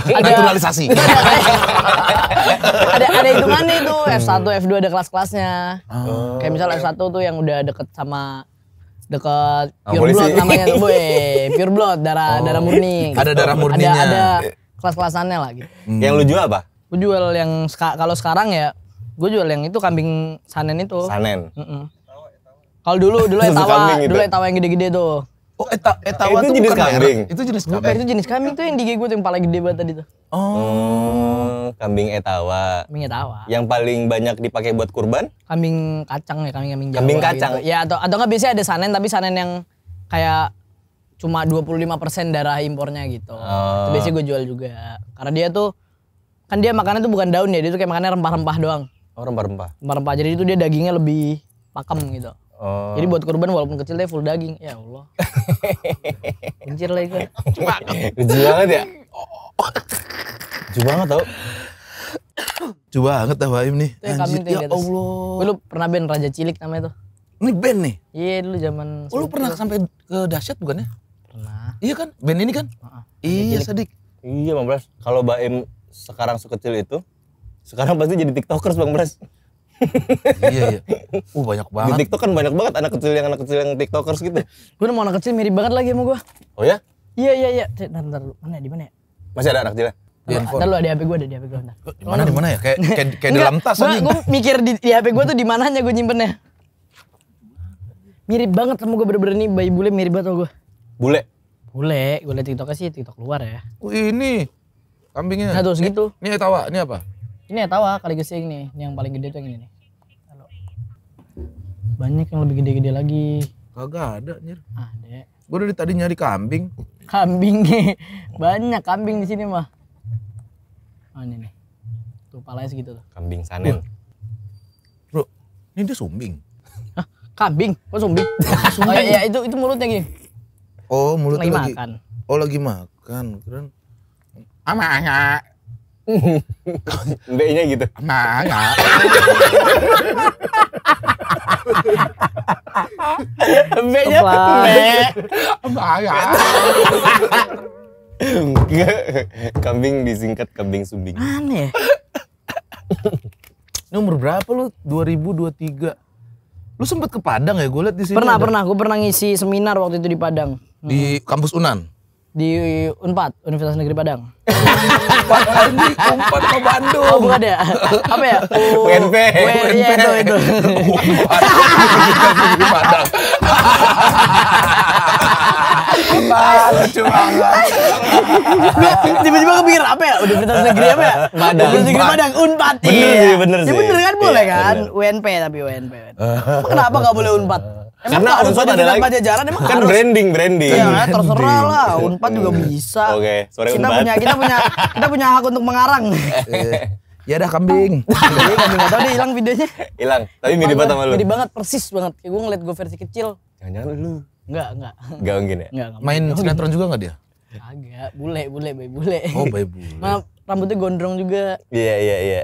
ada, naturalisasi. ada ada itu mana itu F1, F2 ada kelas-kelasnya. Oh. Kayak misalnya F1 tuh yang udah deket sama deket oh, pure polisi. blood namanya tuh, boy. Pure blood, darah oh. darah murni. Ada gitu. darah murninya. Ada ada eh. kelas-kelasannya lah gitu. Hmm. Yang lu jual apa? lu jual yang ska, kalau sekarang ya gue jual yang itu kambing sanen itu. Sanen. Mm -mm. Kalau dulu dulu etawa, dulu etawa yang gede-gede tuh Oh, eta etawa itu jenis kambing. Itu jenis kambing. Itu jenis kambing tuh yang di gue tuh yang paling gede banget tadi tuh. Oh. Hmm, kambing etawa. Kambing etawa. Yang paling banyak dipakai buat kurban? Kambing kacang ya, kambing kambing Jawa. Kambing gitu. kacang. Gitu. Ya atau atau nggak biasanya ada sanen tapi sanen yang kayak cuma 25% darah impornya gitu. Oh. Itu biasanya gue jual juga. Karena dia tuh kan dia makannya tuh bukan daun ya, dia tuh kayak makannya rempah-rempah doang. Oh, rempah-rempah. Rempah-rempah. Jadi itu dia dagingnya lebih pakem gitu. Oh. Jadi buat kurban walaupun kecil deh full daging. Ya Allah. Anjir lah itu. Ya? Lucu banget ya. Coba banget tau. Coba banget tau Baim nih. Itu Anjir, ya Allah. Gue lu pernah band Raja Cilik namanya tuh. Ini band nih? Iya dulu zaman. Oh, lu pernah sampai ke dahsyat bukan ya? Pernah. Iya kan? Band ini kan? uh -huh. Iya Sadik. Iya Bang Bras. Kalau Baim sekarang sekecil itu, sekarang pasti jadi tiktokers Bang Bras iya iya. Uh banyak banget. Di TikTok kan banyak banget anak kecil yang anak kecil yang TikTokers gitu. gue nemu anak kecil mirip banget lagi sama gue. Oh ya? Iya iya iya. Ntar ntar lu mana di mana ya? Masih ada anak kecil? Ya, ntar lu ada di HP gue ada di HP gue ntar. Di mana di mana ya? Kayak kayak, kayak dalam tas aja. Gue mikir di, di HP gue tuh di mananya gue nyimpennya. Mirip banget sama gue bener-bener nih bayi bule mirip banget sama gue. Bule? Bule, gue liat TikToknya sih TikTok luar ya. Oh ini kambingnya. Nah terus gitu. Ini, ini tawa, ini apa? Ini ya tawa ah, kali gesing nih, yang paling gede tuh yang ini nih. Halo. Banyak yang lebih gede-gede lagi. Kagak ada, anjir. Ada. Ah, Gue dari tadi nyari kambing. Kambing nih. Banyak kambing di sini mah. Oh, ini nih. Tuh palanya segitu tuh. Kambing sanen. Bro, ini dia sumbing. Hah? Kambing? Kok sumbing? sumbing. Oh iya, iya, itu itu mulutnya gini. Oh, mulutnya lagi. lagi. makan. Oh, lagi makan. Keren. amanya. Mbaknya gitu. Nah, enggak. B-nya B. Nah, ya. kambing disingkat kambing sumbing. Aneh. Nomor berapa lu? 2023. Lu sempet ke Padang ya? Gue liat di sini. Pernah, ada. pernah. Gue pernah ngisi seminar waktu itu di Padang. Di hmm. kampus Unan? di Unpad Universitas Negeri Padang. Unpad ke Bandung. Oh, bukan ya? Apa ya? UNP. UNP. Iya, itu itu. Unpad Negeri Padang. Tiba-tiba kepikir apa ya? Universitas Negeri apa ya? Padang. Universitas Negeri Padang, Unpad. Bener iya. Ya sih, bener sih. Ya bener kan boleh iya, kan? UNP tapi UNP. Kenapa gak boleh Unpad? Emang Karena Unpad lagi pajajaran emang kan harus. branding branding. ya terserah lah. Unpad juga bisa. Oke, okay, kita Unpad. punya kita punya kita punya hak untuk mengarang. Iya. ya dah kambing. kambing enggak tahu hilang videonya. Hilang. Tapi mirip banget sama lu. Mirip banget persis banget. Kayak gue ngeliat gue versi kecil. Jangan-jangan lu. Enggak, enggak. Enggak mungkin ya. Enggak, Main sinetron juga enggak dia? Agak, bule, bule, bay bule. Oh, bay bule. Maaf, rambutnya gondrong juga. Iya, iya, iya.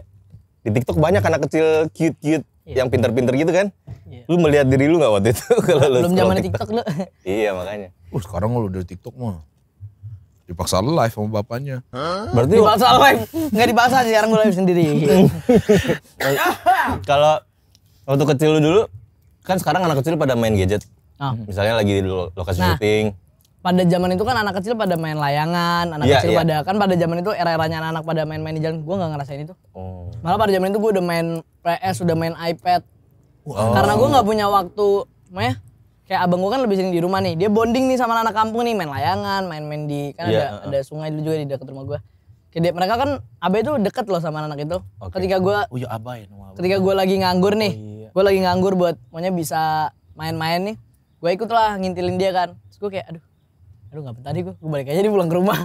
Di TikTok banyak anak kecil cute-cute yeah. yang pinter-pinter gitu kan. Yeah. Lu melihat diri lu nggak waktu itu kalau lu belum zaman TikTok, lu. iya makanya. Uh sekarang lu dari TikTok mah dipaksa lu live sama bapaknya. huh? Berarti dipaksa live, nggak dipaksa sekarang gue live sendiri. Gitu. kalau waktu kecil lu dulu, kan sekarang anak kecil pada main gadget. Oh. Misalnya lagi di lokasi nah, syuting, pada zaman itu kan anak kecil pada main layangan, anak yeah, kecil yeah. pada kan pada zaman itu era-eranya anak-anak pada main-main di jalan. Gue nggak ngerasain itu. Oh. Malah pada zaman itu gue udah main PS, udah main iPad. Wow. Karena gue nggak punya waktu, ya kayak abang gue kan lebih sering di rumah nih. Dia bonding nih sama anak kampung nih, main layangan, main-main di kan yeah, ada uh, ada sungai dulu juga di dekat rumah gue. Kayak mereka kan abai itu deket loh sama anak itu. Okay. Ketika gue, oh, ya, abai, ketika gue lagi nganggur nih, oh, iya. gue lagi nganggur buat maunya bisa main-main nih, gue ikutlah ngintilin dia kan. Terus gue kayak aduh Aduh nggak tadi tadi gue gue balik aja di pulang ke rumah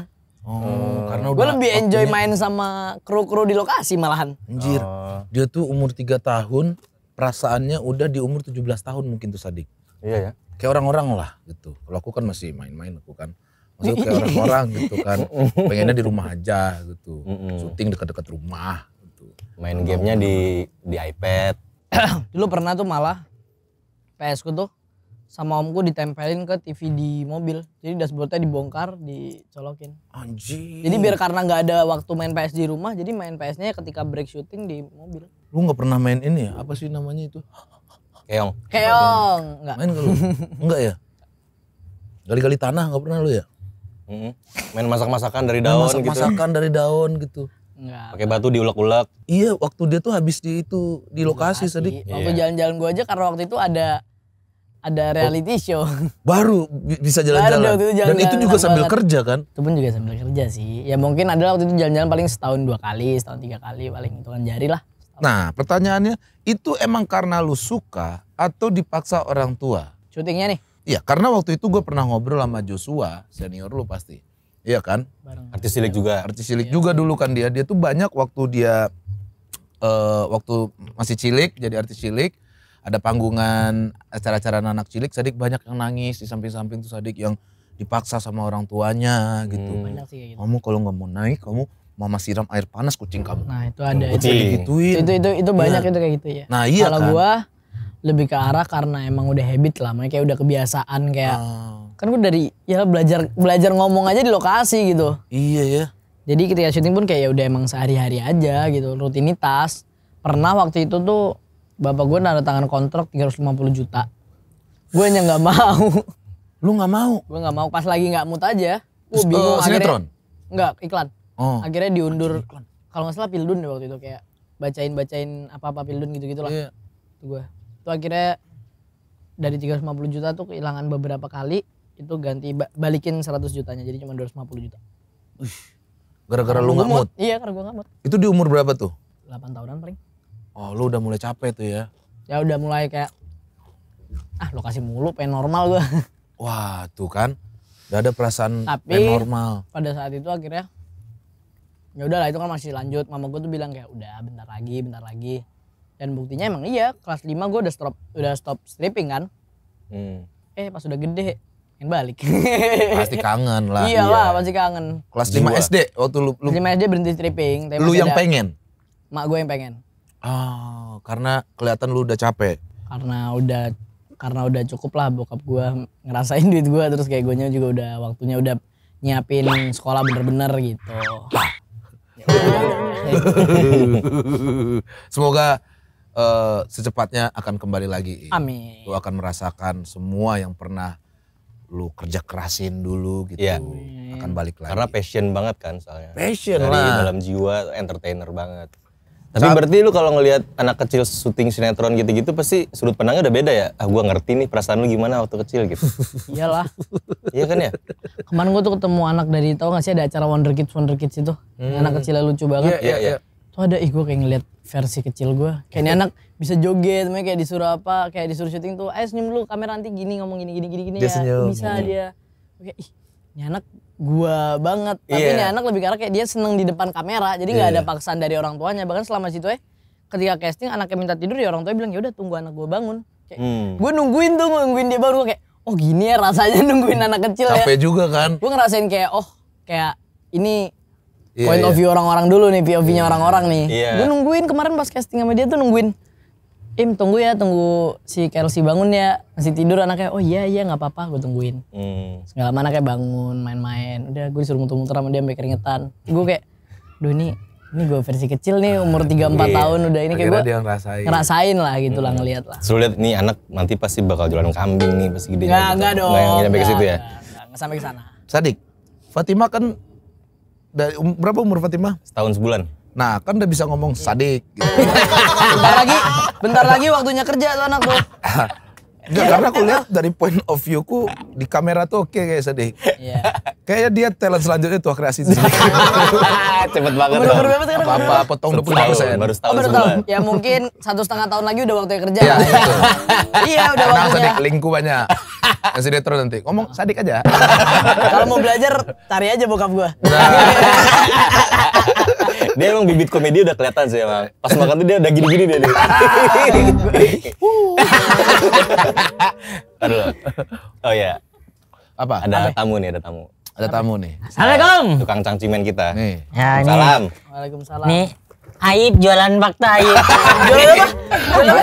Oh, oh. karena Gue lebih enjoy main sama kru-kru di lokasi malahan. Anjir. Oh. Dia tuh umur 3 tahun, perasaannya udah di umur 17 tahun mungkin tuh Sadik. Iya ya. Kayak orang-orang lah gitu. Kalau aku kan masih main-main aku kan. Maksudnya kayak orang-orang gitu kan. Pengennya di rumah aja gitu. Syuting dekat-dekat rumah gitu. Main gamenya di di iPad. Dulu pernah tuh malah PS ku tuh sama omku ditempelin ke TV di mobil. Jadi dashboardnya dibongkar, dicolokin. Anjir. Jadi biar karena nggak ada waktu main PS di rumah, jadi main PS-nya ketika break shooting di mobil. Lu nggak pernah main ini ya? Apa sih namanya itu? Keong. Keong. Enggak. Main gak lu? Enggak ya? Gali-gali tanah nggak pernah lu ya? Main masak-masakan dari daun masak gitu. masakan dari daun gitu. Enggak. Pakai batu diulek-ulek. Iya, waktu dia tuh habis di itu di lokasi tadi. Waktu iya. jalan-jalan gua aja karena waktu itu ada ada oh. reality show. Baru bisa jalan-jalan. jalan itu juga sambil banget. kerja kan? Itu pun juga sambil kerja sih. Ya mungkin ada waktu itu jalan-jalan paling setahun dua kali, setahun tiga kali paling itu kan jari lah. Nah pertanyaannya itu emang karena lu suka atau dipaksa orang tua? Syutingnya nih? Iya karena waktu itu gue pernah ngobrol sama Joshua, senior lu pasti. Iya kan? Bareng. Artis cilik juga. Artis cilik iya. juga dulu kan dia. Dia tuh banyak waktu dia, uh, waktu masih cilik jadi artis cilik ada panggungan acara-acara anak cilik Sadik banyak yang nangis di samping-samping tuh Sadik yang dipaksa sama orang tuanya gitu. Hmm. sih ya gitu. Kamu kalau nggak mau naik kamu mama siram air panas kucing kamu. Nah, itu ada itu. Itu, itu itu itu banyak nah. itu kayak gitu ya. Nah, iya Kalau kan? gua lebih ke arah karena emang udah habit lah, kayak udah kebiasaan kayak ah. kan gua dari ya belajar belajar ngomong aja di lokasi gitu. Iya ya. Jadi ketika syuting pun kayak ya udah emang sehari-hari aja gitu, rutinitas. Pernah waktu itu tuh bapak gue nanda tangan kontrak 350 juta. Gue yang nggak mau. Lu nggak mau? Gue nggak mau. Pas lagi nggak mut aja. Gue bingung. Uh, sinetron? Enggak, iklan. Oh. Akhirnya diundur. Kalau nggak salah Pildun deh waktu itu kayak bacain bacain apa apa Pildun gitu gitulah. Iya. Itu gue. Itu akhirnya dari 350 juta tuh kehilangan beberapa kali itu ganti balikin 100 jutanya jadi cuma 250 juta. Gara-gara lu nggak mut. Iya, karena gue nggak mut. Itu di umur berapa tuh? 8 tahunan paling. Oh lu udah mulai capek tuh ya? Ya udah mulai kayak, ah lokasi mulu pengen normal gue. Wah tuh kan, gak ada perasaan Tapi, pengen normal. pada saat itu akhirnya, ya udahlah itu kan masih lanjut. Mama gue tuh bilang kayak udah bentar lagi, bentar lagi. Dan buktinya emang iya, kelas 5 gue udah stop, udah stop stripping kan. Hmm. Eh pas udah gede, pengen balik. pasti kangen lah. Iyalah iya. iya. pasti kangen. Kelas 5 SD waktu lu, lu. Kelas 5 SD berhenti stripping. lu yang ada, pengen? Mak gue yang pengen. Oh, karena kelihatan lu udah capek. Karena udah karena udah cukup lah bokap gue ngerasain duit gue terus kayak gue juga udah waktunya udah nyiapin sekolah bener-bener gitu. Ya Semoga uh, secepatnya akan kembali lagi. Amin. Lu akan merasakan semua yang pernah lu kerja kerasin dulu gitu. Ya. Akan balik lagi. Karena passion banget kan soalnya. Passion Dari lah. dalam jiwa entertainer banget. Tapi Saat, berarti lu kalau ngelihat anak kecil syuting sinetron gitu-gitu pasti sudut pandangnya udah beda ya. Ah gua ngerti nih perasaan lu gimana waktu kecil gitu. Iyalah. iya kan ya? Kemarin gua tuh ketemu anak dari tau gak sih ada acara Wonder Kids Wonder Kids itu. Hmm. Anak kecilnya lucu banget. Iya iya iya. Tuh ada ih gua kayak ngeliat versi kecil gua. Kayak ini anak bisa joget, kayak disuruh apa, kayak disuruh syuting tuh, "Ayo senyum lu, kamera nanti gini ngomong gini gini gini gini dia ya." Senyum. Bisa hmm. dia. Oke, ih, ini anak gua banget. Tapi yeah. ini anak lebih karena kayak dia seneng di depan kamera, jadi nggak yeah. ada paksaan dari orang tuanya. Bahkan selama situ eh ketika casting anaknya minta tidur ya orang tuanya bilang ya udah tunggu anak gua bangun. Kayak, hmm. Gua nungguin tuh, nungguin dia baru kayak oh gini ya rasanya nungguin anak kecil ya. Capek ya. juga kan. Gua ngerasain kayak oh kayak ini yeah, point yeah. of iya. view orang-orang dulu nih, POV-nya iya. orang-orang nih. Yeah. Gua nungguin kemarin pas casting sama dia tuh nungguin Im eh, tunggu ya, tunggu si Kelsey bangun ya. Masih tidur anaknya, oh iya iya gak apa-apa gue tungguin. Hmm. Gak lama anaknya bangun, main-main. Udah gue disuruh muter-muter sama dia sampai keringetan. Gue kayak, duh ini, ini gue versi kecil nih umur 3-4 iya. tahun udah ini kayak gue ngerasain. ngerasain lah gitu hmm. lah ngeliat lah. Terus lihat nih anak nanti pasti bakal jualan kambing nih pasti gede. Gak, gak dong. Gak sampai ke situ ya? Gak, sampai ke sana. Sadik, Fatima kan dari um, berapa umur Fatima? Setahun sebulan. Nah, kan udah bisa ngomong iya. sadik. bentar lagi, bentar lagi waktunya kerja tuh anak tuh. Gak, karena aku lihat dari point of view ku di kamera tuh oke kayak sedih. Iya. Kayaknya dia talent selanjutnya tuh kreasi sendiri. Cepet banget loh. Apa, apa potong puluh persen. Baru setahun. Oh, baru setahun. Ya mungkin satu setengah tahun lagi udah waktunya kerja. Iya, iya, iya udah karena waktunya. Sadik banyak. Yang sedih terus nanti. Ngomong sadik aja. Kalau mau belajar, tari aja bokap gua. dia emang bibit komedi udah kelihatan sih emang. Pas makan tuh dia udah gini-gini dia. Aduh. Oh ya. Apa? Ada Ape? tamu nih, ada tamu. Ada tamu nih. Assalamualaikum. Tukang cangcimen kita. Nih. Ya, Salam. Waalaikumsalam. Nih. Aib jualan fakta Aib. jualan apa?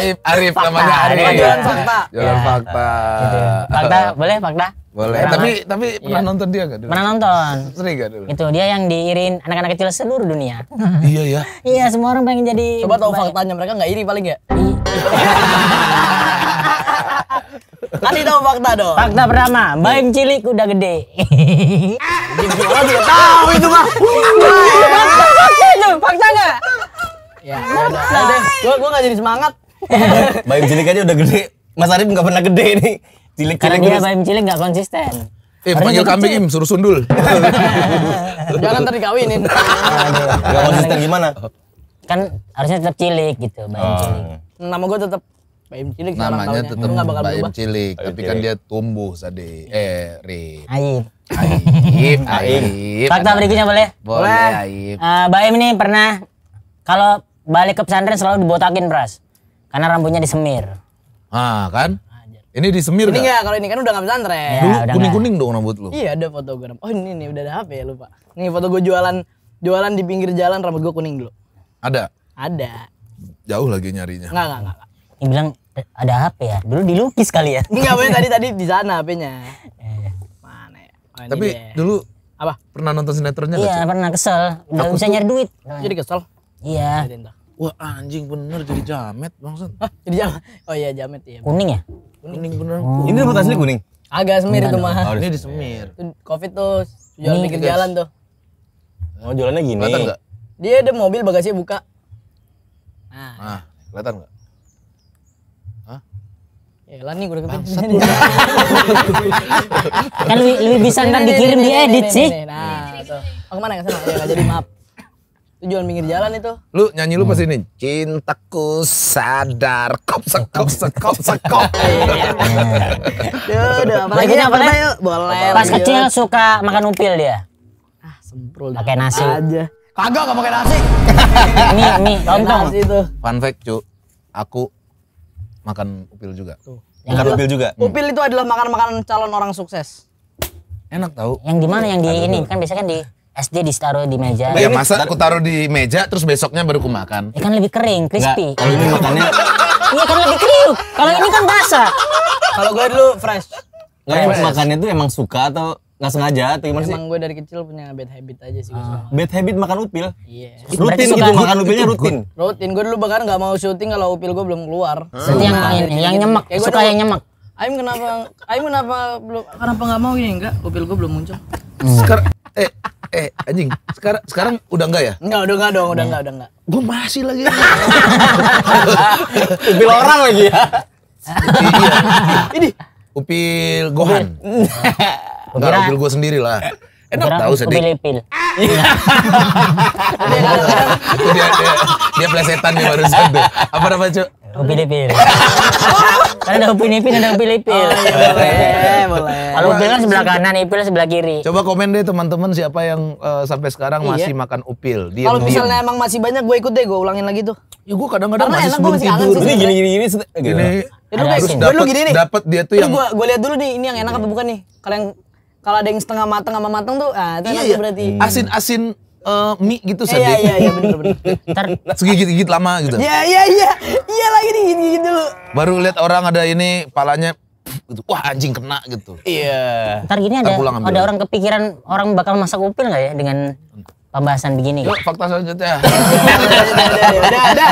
Aib Arif namanya Arif. Jualan fakta. Jualan ya. fakta. Gitu ya. Fakta boleh fakta? Boleh. Pernah, tapi kan? tapi iya. pernah nonton dia gak dulu? Pernah nonton. Sering gak dulu? Itu dia yang diirin anak-anak kecil seluruh dunia. iya ya. iya semua orang pengen jadi. Coba tahu faktanya mereka nggak iri paling ya? Iya. Kasih tahu fakta dong. Fakta pertama, bayang cilik udah gede. Orang iya, juga tahu itu mah. Itu fakta nggak? Ya. Udah deh, nggak jadi semangat. bayang cilik aja udah gede. Mas Arif nggak pernah gede nih cilik karena gue. bayam cilik nggak konsisten Eh, panggil kambing Im, suruh sundul. Jangan tadi kawinin Gak konsisten gimana? Kan harusnya tetap cilik gitu, bayam cilik. Oh. Nama gue tetap bayam Cilik namanya tetap bayam Cilik, tapi kan dia tumbuh sade. Eh, rib. Aib. Aib, Aib. Fakta berikutnya boleh? Boleh, Aib. Eh, bayam ini pernah kalau balik ke pesantren selalu dibotakin, Pras. Karena rambutnya disemir. Ah, kan? Ini disemir Ini enggak, kalau ini kan udah gak pesantren. Ya, Dulu kuning-kuning dong rambut lu. Iya, ada fotogram. Oh, ini nih udah ada HP ya lupa. Nih foto gue jualan jualan di pinggir jalan rambut gue kuning dulu. Ada? Ada. Jauh lagi nyarinya. Enggak, enggak, enggak. Ini bilang eh, ada HP ya. Dulu dilukis kali ya. Enggak, punya tadi tadi di sana HP-nya. Eh. Mana ya? Oh, Tapi dia. dulu apa? Pernah nonton sinetronnya Iya, gak, pernah kesel. Enggak Aku bisa nyari duit. Nah. Jadi kesel. Iya. Wah anjing bener jadi jamet bangsat. Hah, jadi jamet. Oh iya jamet iya. Kuning ya? Kuning bener. Oh. Ini rambut asli kuning. Agak semir itu mah. Oh, di semir. Covid tuh jalan pikir jalan tuh. Oh, jualannya gini. Kelihatan enggak? Dia ada mobil bagasinya buka. Nah. Nah, kelihatan enggak? Hah? nih gue udah kepikiran. kan lebih, bisa ntar dikirim di edit sih. Nah, tuh. Oh kemana ke Sama oh, Ya jadi maaf. Tujuan pinggir jalan itu. Lu nyanyi lu pasti ini. Hmm. Cintaku sadar. Kop sekop sekop sekop. Udah, apa lagi? Apa lagi? Boleh. Pas kecil suka makan upil dia. Ah, semprul. Pakai nasi. Aja. Kagak gak pakai nasi. mie, mie, lontong. Fun fact, cu. Aku makan upil juga. Tuh. Makan upil juga. Hmm. Upil itu adalah makan-makanan calon orang sukses. Enak tau. Yang gimana Yang di ini kan biasanya kan di SD ditaruh di meja. Ya masa aku taruh di meja terus besoknya baru aku makan. Ya kan lebih kering, crispy. Kalau ini makannya Iya kan lebih kering. Kalau ini kan basah. Kalau gue dulu fresh. Nggak fresh. makannya tuh emang suka atau nggak sengaja atau gimana sih? Emang gue dari kecil punya bad habit aja sih. Ah. Bad habit makan upil? Iya. Yeah. Rutin gitu, makan upilnya rutin? Rutin. Gue dulu bahkan nggak mau syuting kalau upil gue belum keluar. Jadi nah, yang ini, gitu. yang nyemek. Suka yang nyemek. Aim kenapa? Aim kenapa belum? Kenapa nggak mau ini enggak? Upil gue belum muncul. Sekarang eh eh anjing sekarang sekarang udah enggak ya enggak udah enggak dong udah enggak udah enggak gue masih lagi upil orang lagi ya iya. ini upil gohan enggak upil gue sendiri lah enak tahu sedih upil upil dia dia plesetan nih baru sampai apa apa cuy upil upil Karena ada upin ipin, ada upil ipil. Oh, iya, boleh, boleh. Kalau upil kan sebelah kanan, ipil sebelah kiri. Coba komen deh teman-teman siapa yang uh, sampai sekarang iya. masih makan upil. Kalau misalnya emang masih banyak, gue ikut deh, gue ulangin lagi tuh. Ya gue kadang-kadang masih enak, sebelum masih tidur. Ini gini gini gini. gini. Ya, lu guys, gue dulu ya, gini nih. Dapat dia tuh yang. Gue gue lihat dulu nih, ini yang enak apa iya. bukan nih? Kalau yang kalau ada yang setengah matang sama matang tuh, ah, itu iya, iya. berarti. Asin-asin uh, eh, mie gitu sih. Iya, iya, iya, bener, bener. segigit-gigit lama gitu. Iya, iya, iya. Iya lagi nih gigit dulu. Baru lihat orang ada ini, palanya gitu. Wah anjing kena gitu. Iya. Ntar gini ada, Ntar ada orang kepikiran orang bakal masak upil gak ya dengan pembahasan begini? Yuk, fakta selanjutnya. Udah, udah.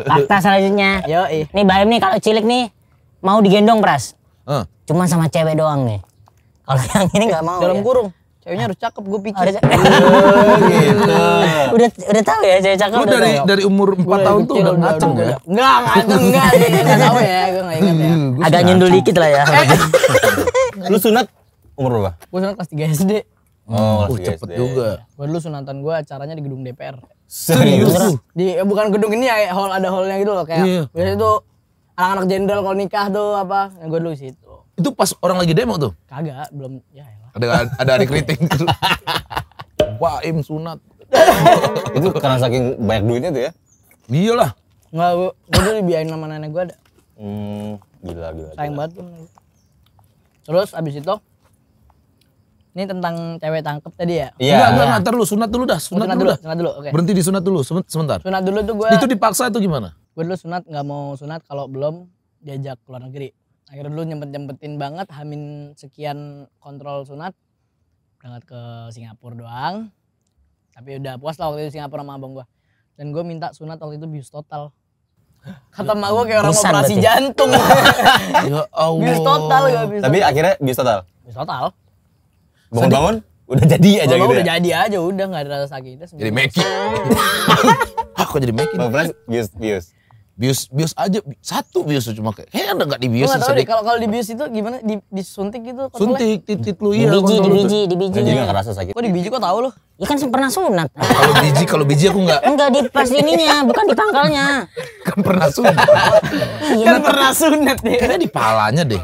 Fakta selanjutnya. Yo, Nih Baim nih kalau cilik nih mau digendong pras. Uh. Cuma sama cewek doang nih. Kalau yang ini nggak mau. Dalam ya. kurung ceweknya harus cakep gue pikir oh, gitu. udah udah tahu ya cewek cakep lu dari tahu. dari umur 4 gua tahun tuh udah ngaceng ya nggak ngaceng nggak tahu ya gue nggak ingat ya hmm, agak nyundul dikit lah ya eh, eh. lu sunat umur berapa gue sunat kelas 3 SD Oh, oh cepet SD. juga. Gue dulu sunatan gue acaranya di gedung DPR. Serius? Di eh, bukan gedung ini ya, hall ada hallnya gitu loh kayak. Yeah. Biasanya tuh anak-anak jenderal kalau nikah tuh apa, yang gue dulu situ. Itu pas orang lagi demo tuh? Kagak, belum. Ya, ada ada ada kritik. im sunat. itu karena saking banyak duitnya tuh ya. Iyalah. Enggak, gua, gua dulu dibiayain sama nenek gua ada. Hmm, gila gila. Sayang banget tuh, Terus abis itu ini tentang cewek tangkep tadi ya? Iya. Enggak, enggak, iya. ngantar lu, sunat dulu dah, sunat, sunat dulu, dulu, dah. Sunat dulu, oke. Okay. Berhenti di sunat dulu, sebentar. Sunat dulu tuh gue. Itu dipaksa atau gimana? Gue dulu sunat, nggak mau sunat kalau belum diajak ke luar negeri akhirnya dulu nyempet nyempetin banget hamin sekian kontrol sunat berangkat ke Singapura doang tapi udah puas lah waktu itu Singapura sama abang gue dan gue minta sunat waktu itu bius total kata mak gue kayak orang Busan operasi berarti. Ya? jantung ya Allah bius total gak bius tapi total. akhirnya bius total bius total bangun-bangun udah jadi aja Bangun gitu ya? udah ya? jadi aja udah nggak ada rasa sakitnya jadi making aku jadi making bius bius bius bius aja satu bius cuma kayak kayaknya nggak dibius nggak tahu deh kalau kalau dibius itu gimana di, disuntik gitu suntik titit lu iya di biji? di jadi nggak ngerasa sakit kok di biji? kok tahu lu ya kan pernah sunat kalau biji kalau biji aku nggak nggak di pas ininya bukan di pangkalnya kan pernah sunat iya kan pernah sunat deh kayaknya di palanya deh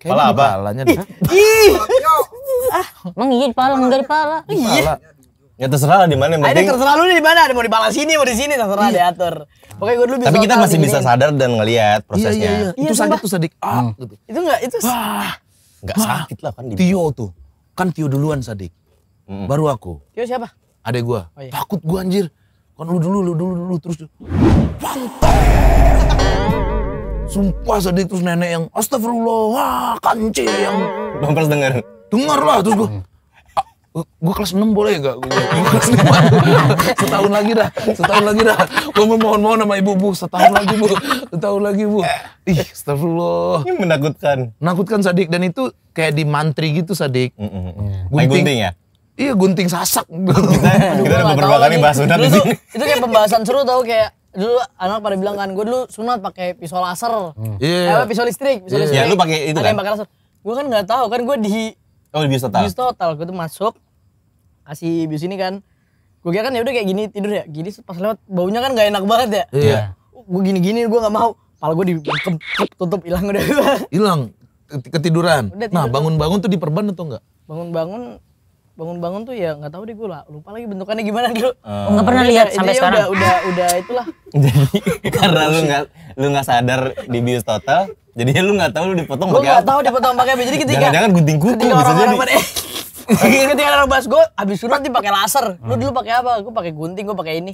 Kayaknya pala apa? Palanya deh. Ih. Ah, emang iya di pala, enggak di pala. Iya. Ya terserah lah di mana yang penting. Ada terserah lu di mana, mau di balas sini, mau di sini terserah iya. diatur. Pokoknya gue dulu bisa. Tapi kita masih bisa sadar dan ngelihat iya, iya, prosesnya. Iya, iya, iya. Itu iya, sakit tuh sadik. Ah, hmm. gitu. Itu enggak itu ah. Enggak sakit lah kan di. Tio tuh. Kan Tio duluan sadik. Hmm. Baru aku. Tio siapa? Adek gua. Oh, iya. Takut gua anjir. Kan lu dulu, lu dulu, dulu terus. Sumpah sadik terus nenek yang astagfirullah, wah kancil yang. Bang pers dengar. Dengar terus gua. Hmm. Eh, gue kelas 6 boleh gak? Gue kelas 5 Setahun lagi dah Setahun lagi dah Gue memohon-mohon sama ibu Bu setahun lagi bu Setahun lagi bu Ih astagfirullah Ini menakutkan Menakutkan Sadik Dan itu kayak di mantri gitu Sadik mm -hmm. Gunting, gunting ya? Iya gunting sasak Kita, kita udah beberapa kali bahas sunat Itu kayak pembahasan seru tau kayak dulu anak pada bilang kan gue dulu sunat pakai pisau laser, hmm. yeah. eh, pisau listrik, pisau yeah. Ya lu pakai itu kan? Pakai laser. Gue kan gak tahu kan gue di Oh, bius total. Bius total. Gue tuh masuk kasih bius ini kan. Gue kira kan ya udah kayak gini tidur ya. Gini pas lewat baunya kan gak enak banget ya. Iya. Yeah. Oh, gue gini-gini gue gak mau. Pala gue ditutup tutup hilang udah. Hilang ketiduran. Udah, nah, bangun-bangun tuh diperban atau enggak? Bangun-bangun bangun-bangun tuh ya nggak tahu deh gue lupa lagi bentukannya gimana dulu oh. nggak oh, pernah lihat sampai ya sekarang udah udah udah itulah jadi karena lu nggak lu nggak sadar di bius total jadinya lu nggak tahu lu dipotong pakai apa nggak tahu dipotong pakai jadi ketika jangan gunting kuku bisa jadi ketika orang bahas gue abis sunat pakai laser lu dulu pakai apa gue pakai gunting gue pakai ini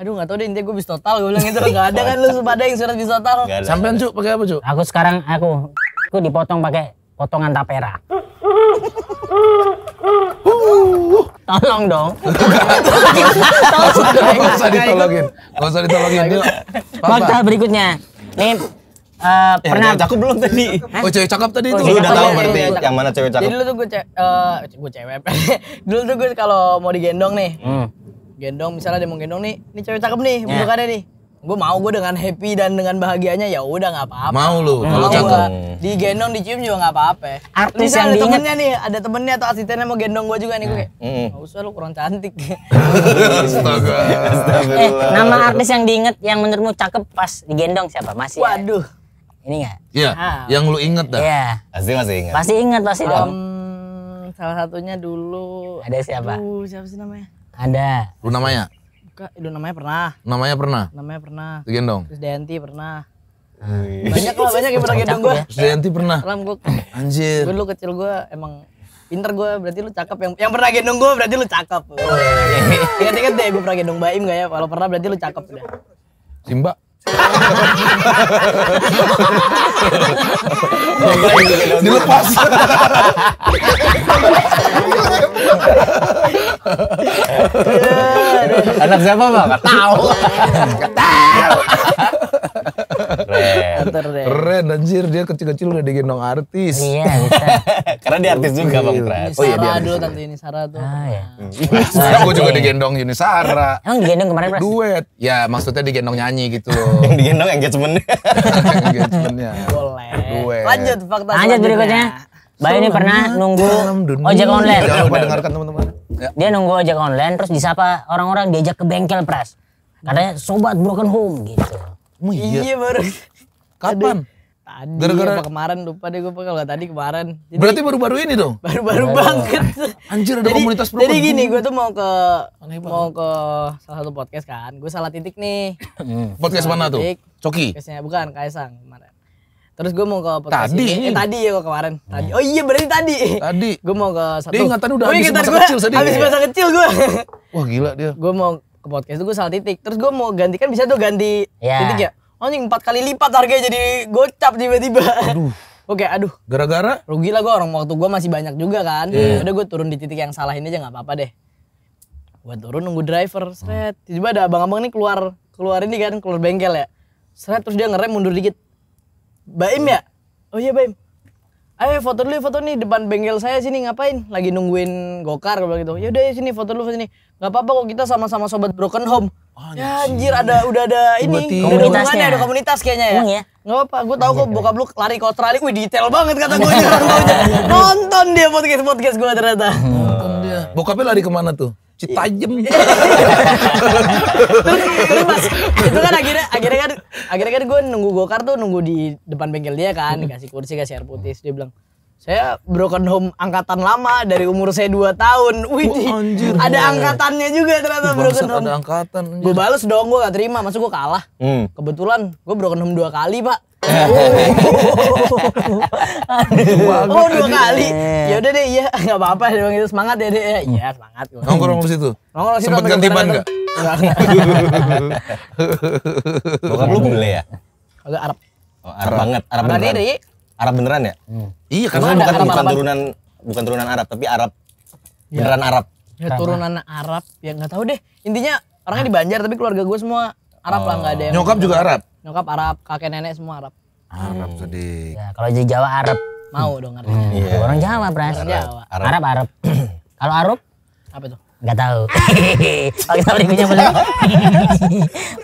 aduh nggak tahu deh intinya gue bis total gue bilang itu nggak ada kan lu pada yang surat bis total sampai cuk pakai apa cuk aku sekarang aku aku dipotong pakai potongan tapera tolong dong. Gak usah ditolongin. Gak usah ditolongin. Fakta berikutnya. Nih Uh, ya, pernah cakep belum tadi? Hah? Oh cewek cakep tadi itu. Oh, udah tahu berarti cakep. yang mana cewek cakep. Jadi dulu tuh gue eh, cewek, uh, gue cewek. dulu tuh gue kalau mau digendong nih. Hmm. Gendong misalnya dia mau gendong nih, ini cewek cakep nih, yeah. bukannya nih gue mau gue dengan happy dan dengan bahagianya ya udah nggak apa-apa mau lu kalau cakep di gendong di dicium juga nggak apa-apa artis yang ada temennya nih ada temennya atau asistennya mau gendong gue juga nih gue hmm. nggak usah lu kurang cantik Astaga. eh nama artis yang diinget yang menurutmu cakep pas digendong siapa masih ya? waduh ini nggak iya ah. yang lu inget dah iya pasti masih inget pasti inget pasti um, dong salah satunya dulu ada siapa Aduh, siapa sih namanya ada lu namanya itu namanya pernah. Namanya pernah. Namanya pernah. Gendong. Terus Dianti pernah. Banyak lah, banyak yang pernah gendong gue. Terus Dianti pernah. Alam gue. Anjir. Gue dulu kecil gue emang pinter gue berarti lu cakep yang yang pernah gendong gue berarti lu cakep. Oh, iya, iya, iya. Ingat-ingat deh gue pernah gendong Baim gak ya? Kalau pernah berarti lu cakep udah. Simba. Dilepas. Anak siapa bang? tahu. tahu. Keren. Keren anjir dia kecil-kecil udah digendong artis. Iya, bisa. Karena dia artis juga Bang Pras. Iya. Oh iya dia. Sarah dulu tante Yunisara tuh. Ah iya. Nah, Sekarang gue juga digendong Yunisara. Emang digendong kemarin Pras? Duet. Ya maksudnya digendong nyanyi gitu loh. yang digendong engagementnya. Engagementnya. Boleh. Duet. Lanjut fakta Lanjut berikutnya. Bayu ini pernah nunggu ojek online. Jangan lupa dengarkan teman-teman. Ya. Dia nunggu ojek online terus disapa orang-orang diajak ke bengkel Pras. Katanya sobat broken home gitu. Emang iya? Iya baru. Kapan? Tadi, Gara-gara... apa kemarin lupa deh gue kalau tadi kemarin. Jadi, Berarti baru-baru ini dong? Baru-baru oh. banget. Anjir ada jadi, komunitas perubahan. Jadi gini gue tuh mau ke ya, mau ke salah satu podcast kan. Gue salah titik nih. Hmm, podcast salah mana titik. tuh? Coki? Podcastnya bukan Kaisang kemarin. Terus gue mau ke podcast tadi. Ini. Eh, tadi ya gue kemarin. Tadi. Hmm. Oh iya berarti tadi. Tadi. Gue mau ke satu. Dia ingatan udah habis masa gua, kecil tadi. Habis masa kecil gue. Wah gila dia. Gue mau ke podcast itu gue salah titik terus gue mau ganti kan bisa tuh ganti yeah. titik ya anjing oh, empat kali lipat harganya jadi gocap tiba-tiba aduh Oke, aduh. Gara-gara? Rugi lah gue orang waktu gue masih banyak juga kan. Yeah. Ya udah gue turun di titik yang salah ini aja nggak apa-apa deh. Gue turun nunggu driver, seret. Tiba-tiba ada abang-abang nih keluar, keluar ini kan, keluar bengkel ya. Seret terus dia ngerem mundur dikit. Baim ya? Iya. Oh iya Baim ayo foto dulu foto nih depan bengkel saya sini ngapain lagi nungguin gokar kalau gitu Ya udah ya sini foto dulu sini Gak apa-apa kok kita sama-sama sobat broken home oh, ya anjir ada udah ada ini komunitasnya ada komunitas kayaknya ya, Iya. Gak apa, gue tau kok bokap lu lari ke Australia, wih detail banget kata gue. Nonton dia podcast-podcast gue ternyata. Nonton dia. Bokapnya lari kemana tuh? Citajem. Iya. Terus pas itu kan akhirnya akhirnya kan akhirnya kan gue nunggu gokar tuh nunggu di depan bengkel dia kan hmm. dikasih kursi kasih air putih dia bilang saya broken home angkatan lama dari umur saya 2 tahun. Wih, oh, anjir, ada man. angkatannya juga ternyata Bangsa broken home. Ada angkatan. Gue balas dong, gue gak terima, masuk gue kalah. Hmm. Kebetulan gue broken home dua kali, Pak oh dua kali. Ya udah deh, iya nggak apa-apa deh bang itu semangat deh ya, deh. Iya semangat. Nongkrong di situ. Nongkrong situ. Sempat ganti ban nggak? Bukan lu bule ya? Agak Arab. Oh, Arab, banget. Arab beneran. Ya, Arab beneran ya? Hmm. Iya, karena kan bukan, bukan turunan bukan turunan Arab, tapi Arab ya. beneran Arab. Ya, turunan Arab, yang nggak tahu deh. Intinya orangnya di Banjar, tapi keluarga gue semua Arab lah nggak ada yang. Nyokap juga Arab. Nyokap Arab, kakek nenek semua Arab. Arab tadi. Hmm. Ya, kalau di Jawa Arab. Mau dong artinya. Hmm, iya. Orang Jawa, Pras. Arab, Jawa. Arab, Arab. Arab. kalau Arab? Apa itu? Gak tahu. Fakta berikutnya boleh.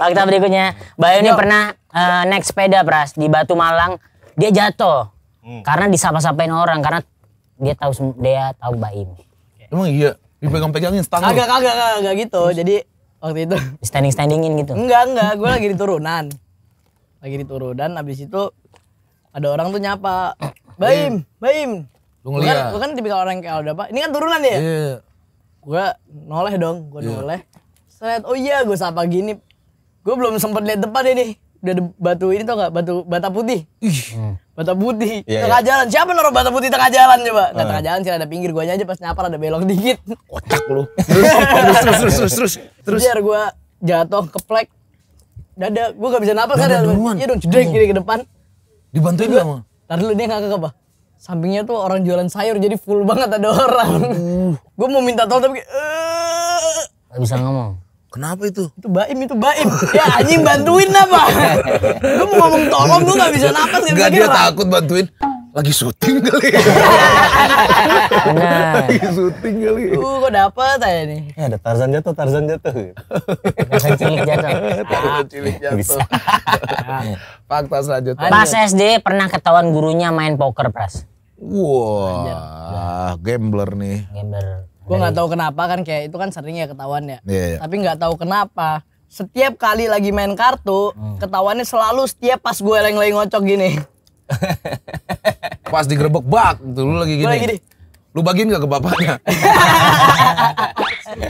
Fakta berikutnya, Bayu ini pernah uh, naik sepeda, Pras, di Batu Malang. Dia jatuh. Hmm. Karena disapa-sapain orang, karena dia tahu dia tahu ini. Emang iya, dipegang-pegangin stang. Agak, agak, agak, agak gitu. Jadi waktu itu standing standingin gitu enggak enggak gue lagi di turunan lagi di dan habis itu ada orang tuh nyapa Baim Baim lu kan- ngeliat gue kan tipikal orang kayak udah apa ini kan turunan ya yeah. gue noleh dong gue yeah. noleh Seret, oh iya gue sapa gini gue belum sempet lihat depan ini udah batu ini tau gak batu bata putih hmm. bata putih yeah, iya. tengah yeah. jalan siapa naruh bata putih tengah jalan coba nggak uh. tengah jalan sih ada pinggir guanya aja pas nyapar ada belok dikit kocak lu terus terus terus terus terus terus terus terus. Terus terus. Terus terus. Terus terus. Terus terus. Terus terus. Terus terus. Terus terus. Terus terus. Terus terus. Terus terus. Terus terus. Terus terus. Terus terus. Terus terus. Terus terus. Terus dada gue gak bisa napas kan duluan iya dong cedek gini ke depan dibantuin gak mau Ntar dulu dia ngakak apa sampingnya tuh orang jualan sayur jadi full banget ada orang uh. gue mau minta tolong tapi uh. Eh. gak bisa ngomong Kenapa itu? Itu baim, itu baim. ya anjing bantuin apa? gue mau ngomong tolong, gue gak bisa napas. Gak dia takut bantuin lagi syuting kali. nah. Lagi syuting kali. Uh, kok dapet aja nih. Ya ada Tarzan jatuh, Tarzan jatuh. Tarzan cilik jatuh. Tarzan cilik jatuh. Bisa. Fakta selanjutnya. Pas SD pernah ketahuan gurunya main poker, Pras. Wah, gambler nih. Gambler. Gue nggak tahu kenapa kan kayak itu kan sering ya ketahuan ya. Iya, iya. Tapi nggak tahu kenapa setiap kali lagi main kartu hmm. ketahuannya selalu setiap pas gue leng-leng ngocok gini. Pas digerebek bak, gitu. lu lagi gini. Lu lagi Lu bagiin gak ke bapaknya?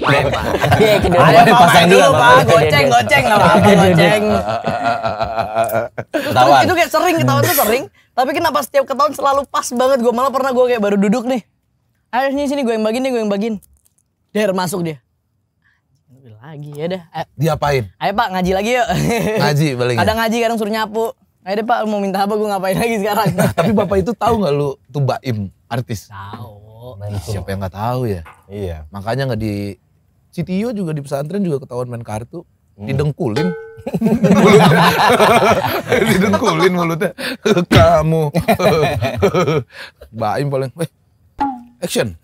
Lempar. Iya, pasang dulu, Pak. Goceng, goceng lah. apa-apa, goceng. itu kayak sering ketahuan tuh sering, tapi kenapa setiap ketahuan selalu pas banget gue malah pernah gue kayak baru duduk nih. Ayo sini sini gue yang bagiin, gue yang bagiin. Der masuk dia lagi ya dah. Eh. Diapain? Ayo Pak ngaji lagi yuk. Ngaji balik. Ya? Kadang ngaji kadang suruh nyapu. Ayo deh Pak, mau minta apa gue ngapain lagi sekarang? Nah, tapi Bapak itu tahu nggak lu tuh Baim artis? Tahu. Nah, siapa yang nggak tahu ya? Iya. Makanya nggak di CTO juga di pesantren juga ketahuan main kartu. Hmm. Didengkulin. Didengkulin mulutnya. Kamu. Baim paling, weh. Action.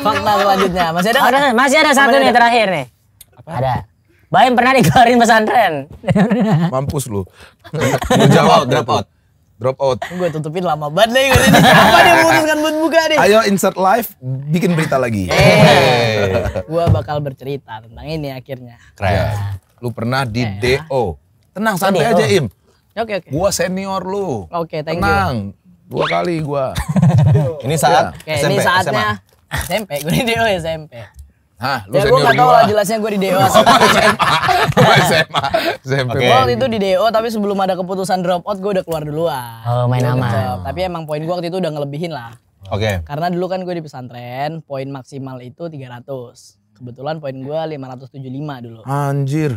Fakta selanjutnya, masih ada? Masih ada satu nih terakhir nih. Apa? Ada. Baim pernah dikeluarin pesantren. Mampus lu. Lu jawab drop out. Drop out. Gue tutupin lama banget deh, Gue ini siapa dia memutuskan buat buka deh. Ayo insert live, bikin berita lagi. Hey, eh, gue bakal bercerita tentang ini akhirnya. Keren. Ya. Lu pernah di ya. DO. Tenang, santai aja Im. Oke, okay, oke. Okay. Gue senior lu. Oke, okay, thank Tenang. you. Tenang. Dua kali gue. Iya. ini saat ya. Okay, SMP, ini saatnya SMA. SMP. Gue di DO SMP. Hah, lu ya, gue gak tau lah jelasnya gue di DO SMA SMA SMP okay. Gue waktu itu di DO tapi sebelum ada keputusan drop out gue udah keluar duluan Oh main aman Tapi emang poin gue waktu itu udah ngelebihin lah Oke okay. Karena dulu kan gue di pesantren poin maksimal itu 300 Kebetulan poin gue 575 dulu Anjir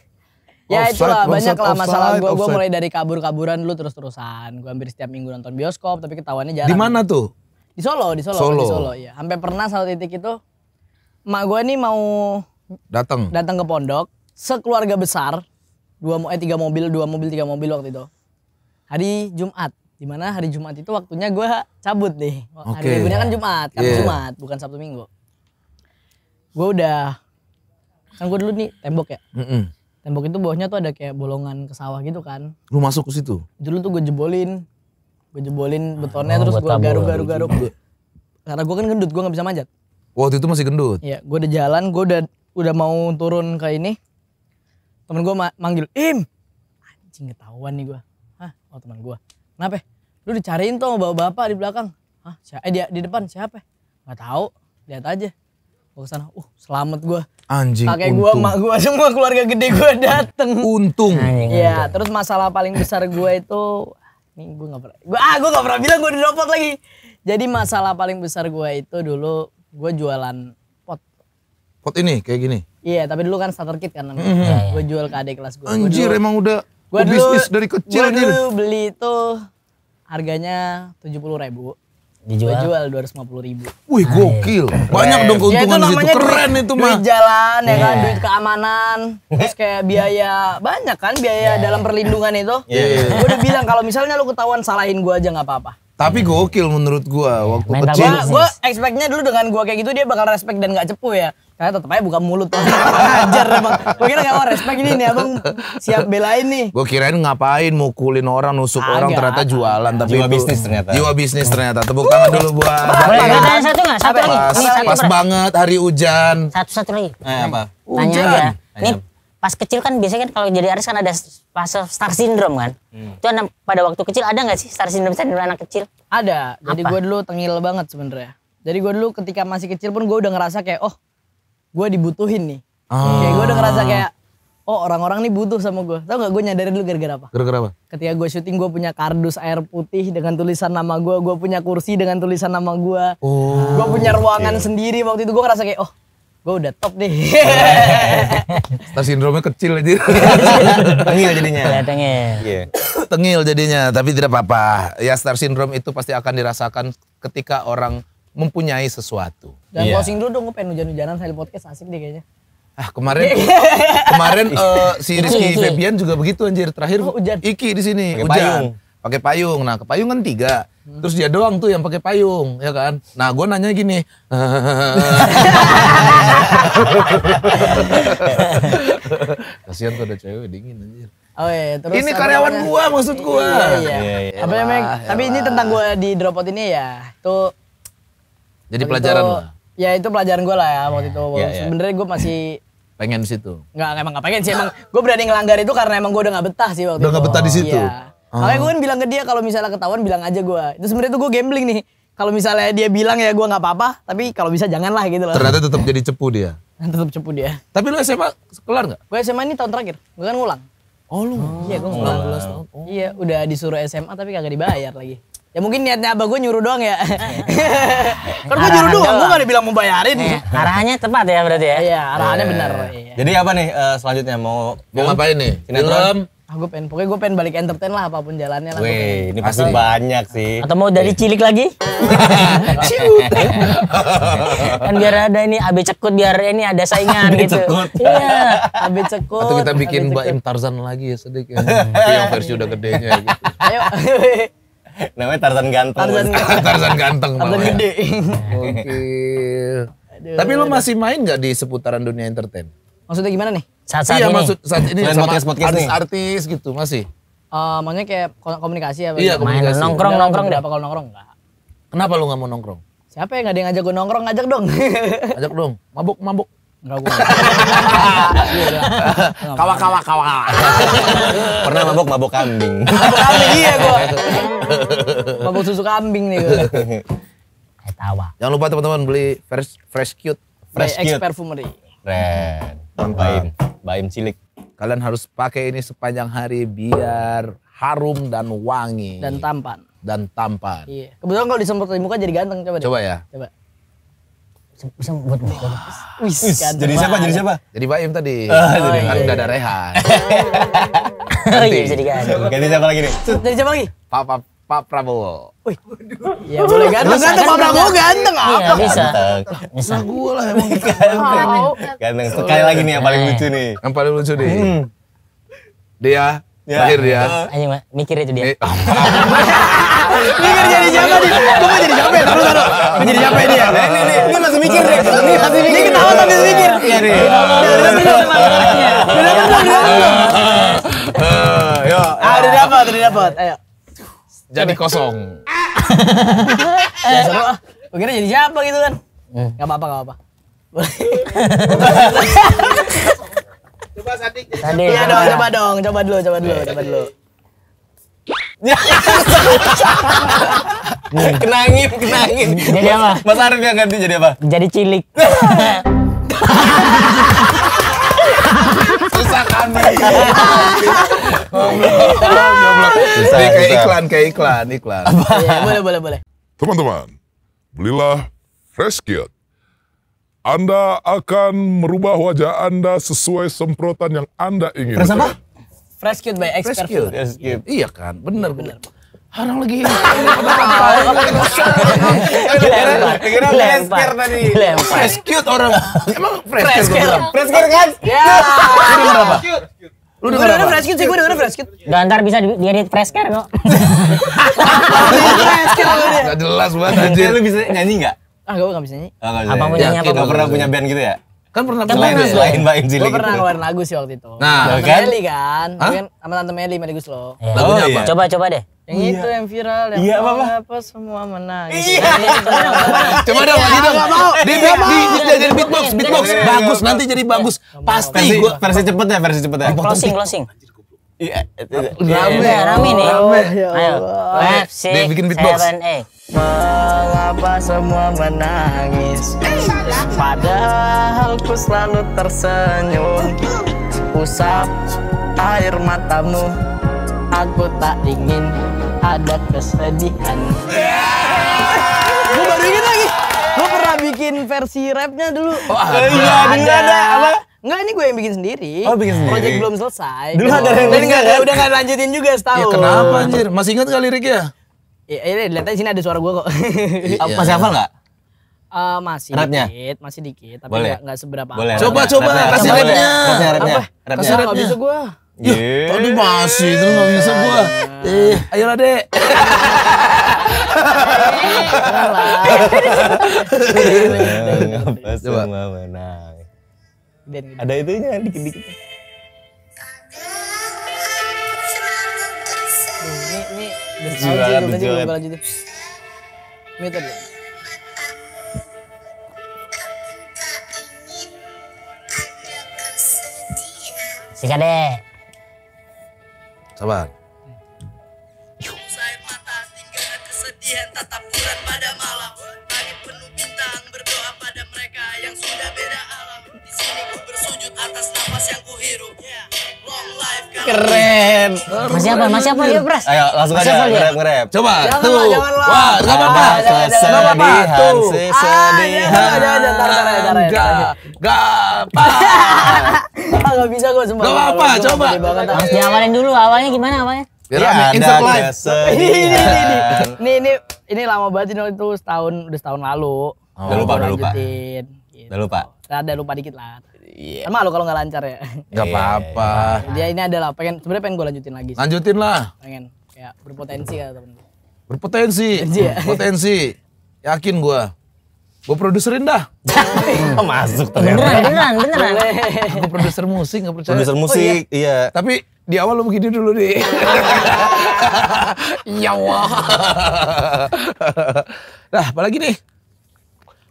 Ya itu itulah banyak lah masalah gue gue mulai dari kabur-kaburan dulu terus-terusan gue hampir setiap minggu nonton bioskop tapi ketahuannya jarang. Di mana tuh? Di Solo, di Solo, Solo. di Solo ya. Sampai pernah satu titik itu mak gue nih mau datang datang ke pondok sekeluarga besar dua eh tiga mobil dua mobil tiga mobil waktu itu hari Jumat di mana hari Jumat itu waktunya gue cabut deh okay. hari gue kan Jumat kan yeah. Jumat bukan Sabtu Minggu gue udah kan gue dulu nih tembok ya mm -mm. tembok itu bawahnya tuh ada kayak bolongan ke sawah gitu kan lu masuk ke situ dulu tuh gue jebolin gue jebolin betonnya oh, terus gue garuk-garuk-garuk karena gue kan gendut gue nggak bisa manjat Waktu itu masih gendut. Iya, gue udah jalan, gue udah udah mau turun ke ini. Temen gue ma manggil, "Im." Anjing ketahuan nih gue. Hah, oh teman gue. Kenapa? Eh? Lu dicariin tuh bawa bapak di belakang. Hah, siapa? Eh, dia di depan siapa? Eh? Gak tau, Lihat aja. Gue kesana, uh selamat gue. Anjing Pakai gua, mak gue, semua keluarga gede gue dateng. Untung. Iya, terus masalah paling besar gue itu nih gue gak pernah Gua ah gue gak pernah bilang gue di lagi jadi masalah paling besar gue itu dulu gue jualan pot. Pot ini kayak gini? Iya, yeah, tapi dulu kan starter kit kan. Mm -hmm. Gue jual ke adik kelas gue. Anjir, dulu, emang udah gua dulu, bisnis dari kecil Gue dulu beli itu harganya tujuh puluh ribu. Dijual? Gua jual dua ratus lima puluh ribu. Wih nah, gokil, iya. banyak dong keuntungan ya, itu di situ. Keren duit, itu mah. Duit jalan yeah. ya kan, iya. duit keamanan, terus kayak biaya banyak kan biaya yeah. dalam perlindungan itu. Yeah. Iya. Gue udah bilang kalau misalnya lu ketahuan salahin gue aja nggak apa-apa. Tapi gokil menurut gua iya, waktu Mental kecil. Gua, gua expectnya dulu dengan gua kayak gitu dia bakal respect dan gak cepu ya. Karena tetap aja buka mulut. Ajar emang. Gua kira gak mau respect ini nih abang siap belain nih. Gua kirain ngapain mukulin orang, nusuk Agak. orang ternyata jualan. Tapi jiwa itu, bisnis ternyata. Jiwa bisnis ternyata. Tepuk tangan dulu buat. Boleh satu gak? Satu pas, lagi. Pas, pas banget hari hujan. Satu-satu lagi. Eh, apa? Hujan. Tanya aja. Ini pas kecil kan biasanya kan kalau jadi artis kan ada fase star syndrome kan. Hmm. Itu anak, pada waktu kecil ada nggak sih star syndrome dari anak kecil? Ada. Jadi gue dulu tengil banget sebenarnya. Jadi gue dulu ketika masih kecil pun gue udah ngerasa kayak oh gue dibutuhin nih. Ah. Kayak gue udah ngerasa kayak oh orang-orang nih butuh sama gue. Tau gak gue nyadarin dulu gara-gara apa? Gara-gara apa? Ketika gue syuting gue punya kardus air putih dengan tulisan nama gue. Gue punya kursi dengan tulisan nama gue. Oh, gue punya ruangan okay. sendiri waktu itu gue ngerasa kayak oh gue udah top deh. Star sindromnya kecil aja. tengil jadinya. Ya, tengil. Yeah. tengil jadinya, tapi tidak apa-apa. Ya star syndrome itu pasti akan dirasakan ketika orang mempunyai sesuatu. Dan yeah. closing dulu dong, gue pengen hujan-hujanan sambil podcast asik deh kayaknya. Ah kemarin kemarin uh, si iya, Rizky iya, Febian juga begitu anjir terakhir oh, hujan. Iki di sini hujan pakai payung. Nah, ke payung kan tiga Terus dia doang tuh yang pakai payung, ya kan? Nah, gue nanya gini. Kasihan tuh ada cewek dingin aja. Oh iya, iya, terus ini karyawan namanya, gua maksud gua. Iya, iya. iya, iya. iya. Apa namanya? Tapi ini tentang gua di drop out ini ya. Itu jadi pelajaran itu, lah. Ya itu pelajaran gua lah ya waktu iya, itu. Yeah, yeah. Sebenarnya gua masih pengen di situ. Enggak, emang gak pengen sih. Emang gua berani ngelanggar itu karena emang gua udah gak betah sih waktu udah itu. Udah gak betah di situ. Iya. Oh. Makanya ah. gue kan bilang ke dia kalau misalnya ketahuan bilang aja gue. Itu sebenarnya tuh gue gambling nih. Kalau misalnya dia bilang ya gue nggak apa-apa, tapi kalau bisa janganlah gitu loh. Ternyata tetap jadi cepu dia. tetap cepu dia. Tapi lu SMA kelar nggak? Gue SMA ini tahun terakhir. Gue kan ngulang. Oh lu? Oh. Iya gue ngulang. Oh. oh. Iya udah disuruh SMA tapi kagak dibayar lagi. Ya mungkin niatnya abah gue nyuruh doang ya. kan gue nyuruh doang, gue gak dibilang mau bayarin. Ya, arahannya tepat ya berarti ya? Iya, arahannya iya. benar. Iya. Jadi apa nih eh, selanjutnya mau, mau ngapain nih? Film, Ah, gue pengen, pokoknya gue pengen balik entertain lah apapun jalannya lah. Wih, ini pasti banyak sih. Atau mau dari cilik lagi? kan biar ada ini AB cekut biar ini ada saingan gitu. Iya, AB cekut. Atau kita bikin Mbak Im Tarzan lagi ya sedikit. Ya. yang versi udah gedenya gitu. Ayo. Namanya Tarzan ganteng. Tarzan, ganteng. Tarzan ganteng. Tarzan gede. Oke. Tapi lu masih main gak di seputaran dunia entertain? Maksudnya gimana nih? Saat-saat iya, ini? maksud saat ini podcast, podcast artis-artis gitu masih? Uh, eh, maunya kayak komunikasi ya? Iya, gitu? main Nongkrong, ya, nongkrong, tidak apa kalau nongkrong nggak? Kenapa lu nggak mau nongkrong? Siapa yang nggak ada yang ngajak gue nongkrong, ngajak dong. ngajak dong, mabuk, mabuk. Enggak gua. Iya, iya. kawa kawa kawa. Pernah mabuk mabuk kambing. mabuk kambing iya gua. mabuk susu kambing nih gue. Eh, tawa. Jangan lupa teman-teman beli fresh fresh cute. Fresh cute. Expert Perfumery. Keren. Tambahin. Baim cilik. Kalian harus pakai ini sepanjang hari biar harum dan wangi. Dan tampan. Dan tampan. Iya. Kebetulan kalau disemprot di muka jadi ganteng coba deh. Coba ya. Coba. Bisa buat muka. Wis, jadi siapa? Jadi siapa? Jadi Baim tadi. Oh, jadi kan udah ada Rehan. Nanti. Oh, iya, jadi siapa lagi nih? Jadi siapa lagi? Pap, pap. Pak Prabowo. Wih. Ya boleh ganteng. ganteng Pak Prabowo ganteng iya, apa? Iya, bisa. Bisa gue lah emang ganteng. Ganteng. Sekali lagi nih yang paling lucu eh. nih. Yang paling lucu nih. Hmm. Dia Ya. Akhir dia. Ayo, Mak. Mikir itu dia. mikir eh. kan jadi siapa nih? Kok kan jadi siapa ya? Terus, terus. Jadi siapa ya dia? Nah, ini, ini masih mikir deh. Ini masih mikir. Ini ketawa sambil iya, mikir. Iya nih. Udah dapat, udah dapat. Udah dapat, udah dapat. Ayo jadi kosong. ya seru ah. Kira jadi siapa gitu kan. Hmm. Eh. Gak apa-apa, gak apa-apa. coba Sadik. Sadik. Iya dong, coba dong, coba dulu, coba dulu, coba dulu. kenangin, kenangin. Jadi apa? Mas Arif yang ganti jadi apa? Jadi cilik. kami. Ini kayak iklan, kayak iklan, iklan. Iya, boleh, boleh, boleh. Teman-teman, belilah Fresh Cute. Anda akan merubah wajah Anda sesuai semprotan yang Anda inginkan. Fresh apa? Fresh Cute by Expert Fresh Cute. Fresh Cute. Iya kan, benar benar orang lagi kira fresh care tadi fresh cute orang emang fresh cute fresh cute kan ya lu denger lu denger apa fresh cute sih gue denger fresh cute dan ntar bisa di edit fresh care kok Gak jelas banget anjir lu bisa nyanyi nggak ah gue nggak bisa nyanyi ah, apa punya? nyanyi apa pernah punya band gitu ya kan pernah kan selain, pernah, selain Mbak Injili gue pernah gitu. ngeluarin lagu sih waktu itu nah kan Meli kan sama Tante Meli Meli Guslo iya. lagunya oh, apa? Iya. coba coba deh yang iya. itu yang viral, yang iya, apa, apa semua menang. Iya. Gitu. Coba dong, iya. dong. Gak mau. Dia, mau dia, jadi beatbox, iya, beatbox. Iya, iya, bagus, nanti jadi bagus. Pasti. Gua, versi cepet ya, versi cepet ya. Eh, closing, closing. Iya. Eh, eh, rame, rame nih. Rame, ya Allah. Five, dia bikin beatbox. Mengapa semua menangis? Padahal ku selalu tersenyum. Usap air matamu. Aku tak ingin ada kesedihan. Gue baru inget lagi. Gue pernah bikin versi rapnya dulu. Oh ada. Iya, ada. ada. Apa? Enggak, ini gue yang bikin sendiri. Oh, bikin sendiri. Project belum selesai. Dulu ada yang lain enggak, ya? udah gak lanjutin juga iya, setahun. Ya kenapa anjir? Masih ingat kali liriknya? Iya, ya, lihat aja sini ada suara gue kok. Iya. Masih hafal gak? Uh, eh, masih rapnya? dikit, masih dikit, tapi Boleh. Gak, gak seberapa. Boleh, coba, coba, rapnya. kasih rapnya. Rapnya, rapnya. Kasih rapnya. Abis itu gue tadi iya. masih terus nggak bisa gue. Eh, ayolah dek. Coba. menang. Ada itunya dikit-dikit. Ini, ini, ini, ini, Ini tadi. ini, ini, Sabar. Keren. Ayo, langsung aja. Coba. Jangan lupa. Keren. Masih apa? Masih apa ya, Pras? Ayo langsung aja ngerap Coba. Jangan tuh. Jangan Wah, enggak apa-apa. Jangan Enggak Enggak bisa gue sempat. Gak apa-apa, coba. Harus iya. diawalin dulu, awalnya gimana awalnya? Biar ya, ada insert Ini, ini, ini, ini, ini lama banget ini itu setahun, udah setahun lalu. Oh, udah lupa, udah lupa. Udah gitu. lupa. Ada lupa dikit lah. Yeah. Emang lo kalau nggak lancar ya. Gak apa-apa. Iya, iya. Dia ini adalah pengen sebenarnya pengen gue lanjutin lagi. Sih. Lanjutin lah. Pengen. Ya berpotensi ya temen. Berpotensi. Berpotensi. Ya. Berpotensi. Yakin gue. Gue produserin dah. Masuk ternyata. Beneran, beneran, beneran. Gue produser musik, gak percaya. Produser oh, musik, oh, iya. iya. Tapi di awal lo begini dulu deh. ya wah. nah, apalagi nih?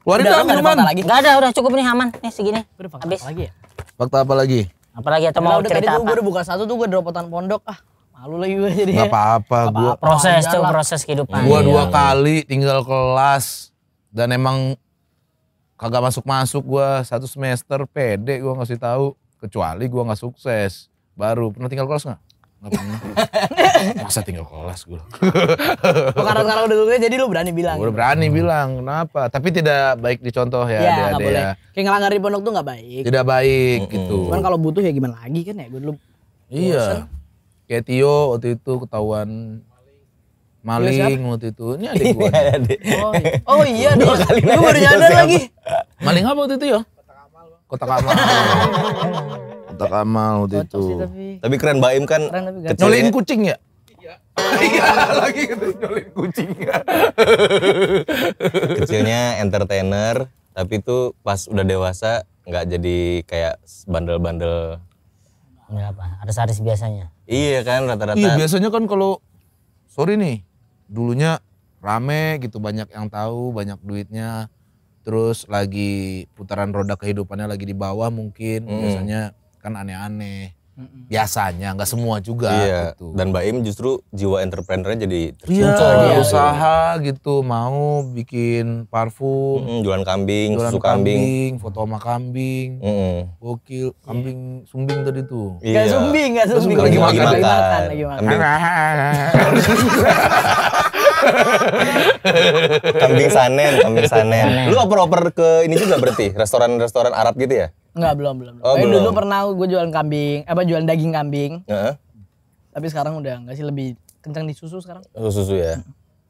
Keluarin udah, dah minuman. Gak ada, udah cukup nih aman. Nih segini. Udah, Habis. Apa lagi ya? Fakta apa lagi? Apalagi atau mau udah, cerita tadi apa? Gue udah buka satu tuh gue dropotan pondok. Ah, malu lagi gue jadi. Gak apa-apa. Gua... Proses tuh, proses kehidupan. Gue iya. dua kali tinggal kelas. Dan emang kagak masuk-masuk gue satu semester pede gue ngasih tahu kecuali gue nggak sukses baru pernah tinggal kelas nggak nggak pernah. Masa tinggal kelas gue. oh, karena sekarang udah gue jadi lu berani bilang. Udah berani hmm. bilang, kenapa? Tapi tidak baik dicontoh ya. ada-ada. Iya, ada Ya. Kayak ngelanggar di pondok tuh nggak baik. Tidak baik -hmm. gitu. kan kalau butuh ya gimana lagi kan ya, gue dulu. Iya. Kayak Tio waktu itu ketahuan Maling ya, waktu itu. Ini adik iya, gue. oh, iya. oh iya. Dua kali Lu baru nyadar lagi. Maling apa waktu itu ya? kota amal. kota amal waktu itu. tapi... tapi keren Baim kan nyolin kucing ya? Iya, iya lagi gitu nyolin kucing. Ya. Kecilnya entertainer, tapi tuh pas udah dewasa nggak jadi kayak bandel-bandel. Enggak apa, ada saris biasanya. Iya kan rata-rata. Iya biasanya kan kalau sorry nih dulunya rame gitu banyak yang tahu banyak duitnya terus lagi putaran roda kehidupannya lagi di bawah mungkin hmm. biasanya kan aneh-aneh biasanya nggak semua juga iya. gitu. dan Mbak Im justru jiwa entrepreneur jadi tercinta iya, gitu. usaha gitu mau bikin parfum mm -hmm, jualan kambing jualan susu kambing, kambing foto sama kambing mm -hmm. gokil kambing sumbing tadi tuh iya. sumbing nggak sumbing lagi, makan. Lagi makan. Lagi makan kambing sanen, kambing sanen. Lu oper-oper ke ini juga berarti restoran-restoran Arab gitu ya? Enggak, belum, belum. Oh, belum. dulu pernah gue jualan kambing, apa jualan daging kambing. Uh Tapi sekarang udah enggak sih lebih kencang di susu sekarang. Susu, oh, susu ya.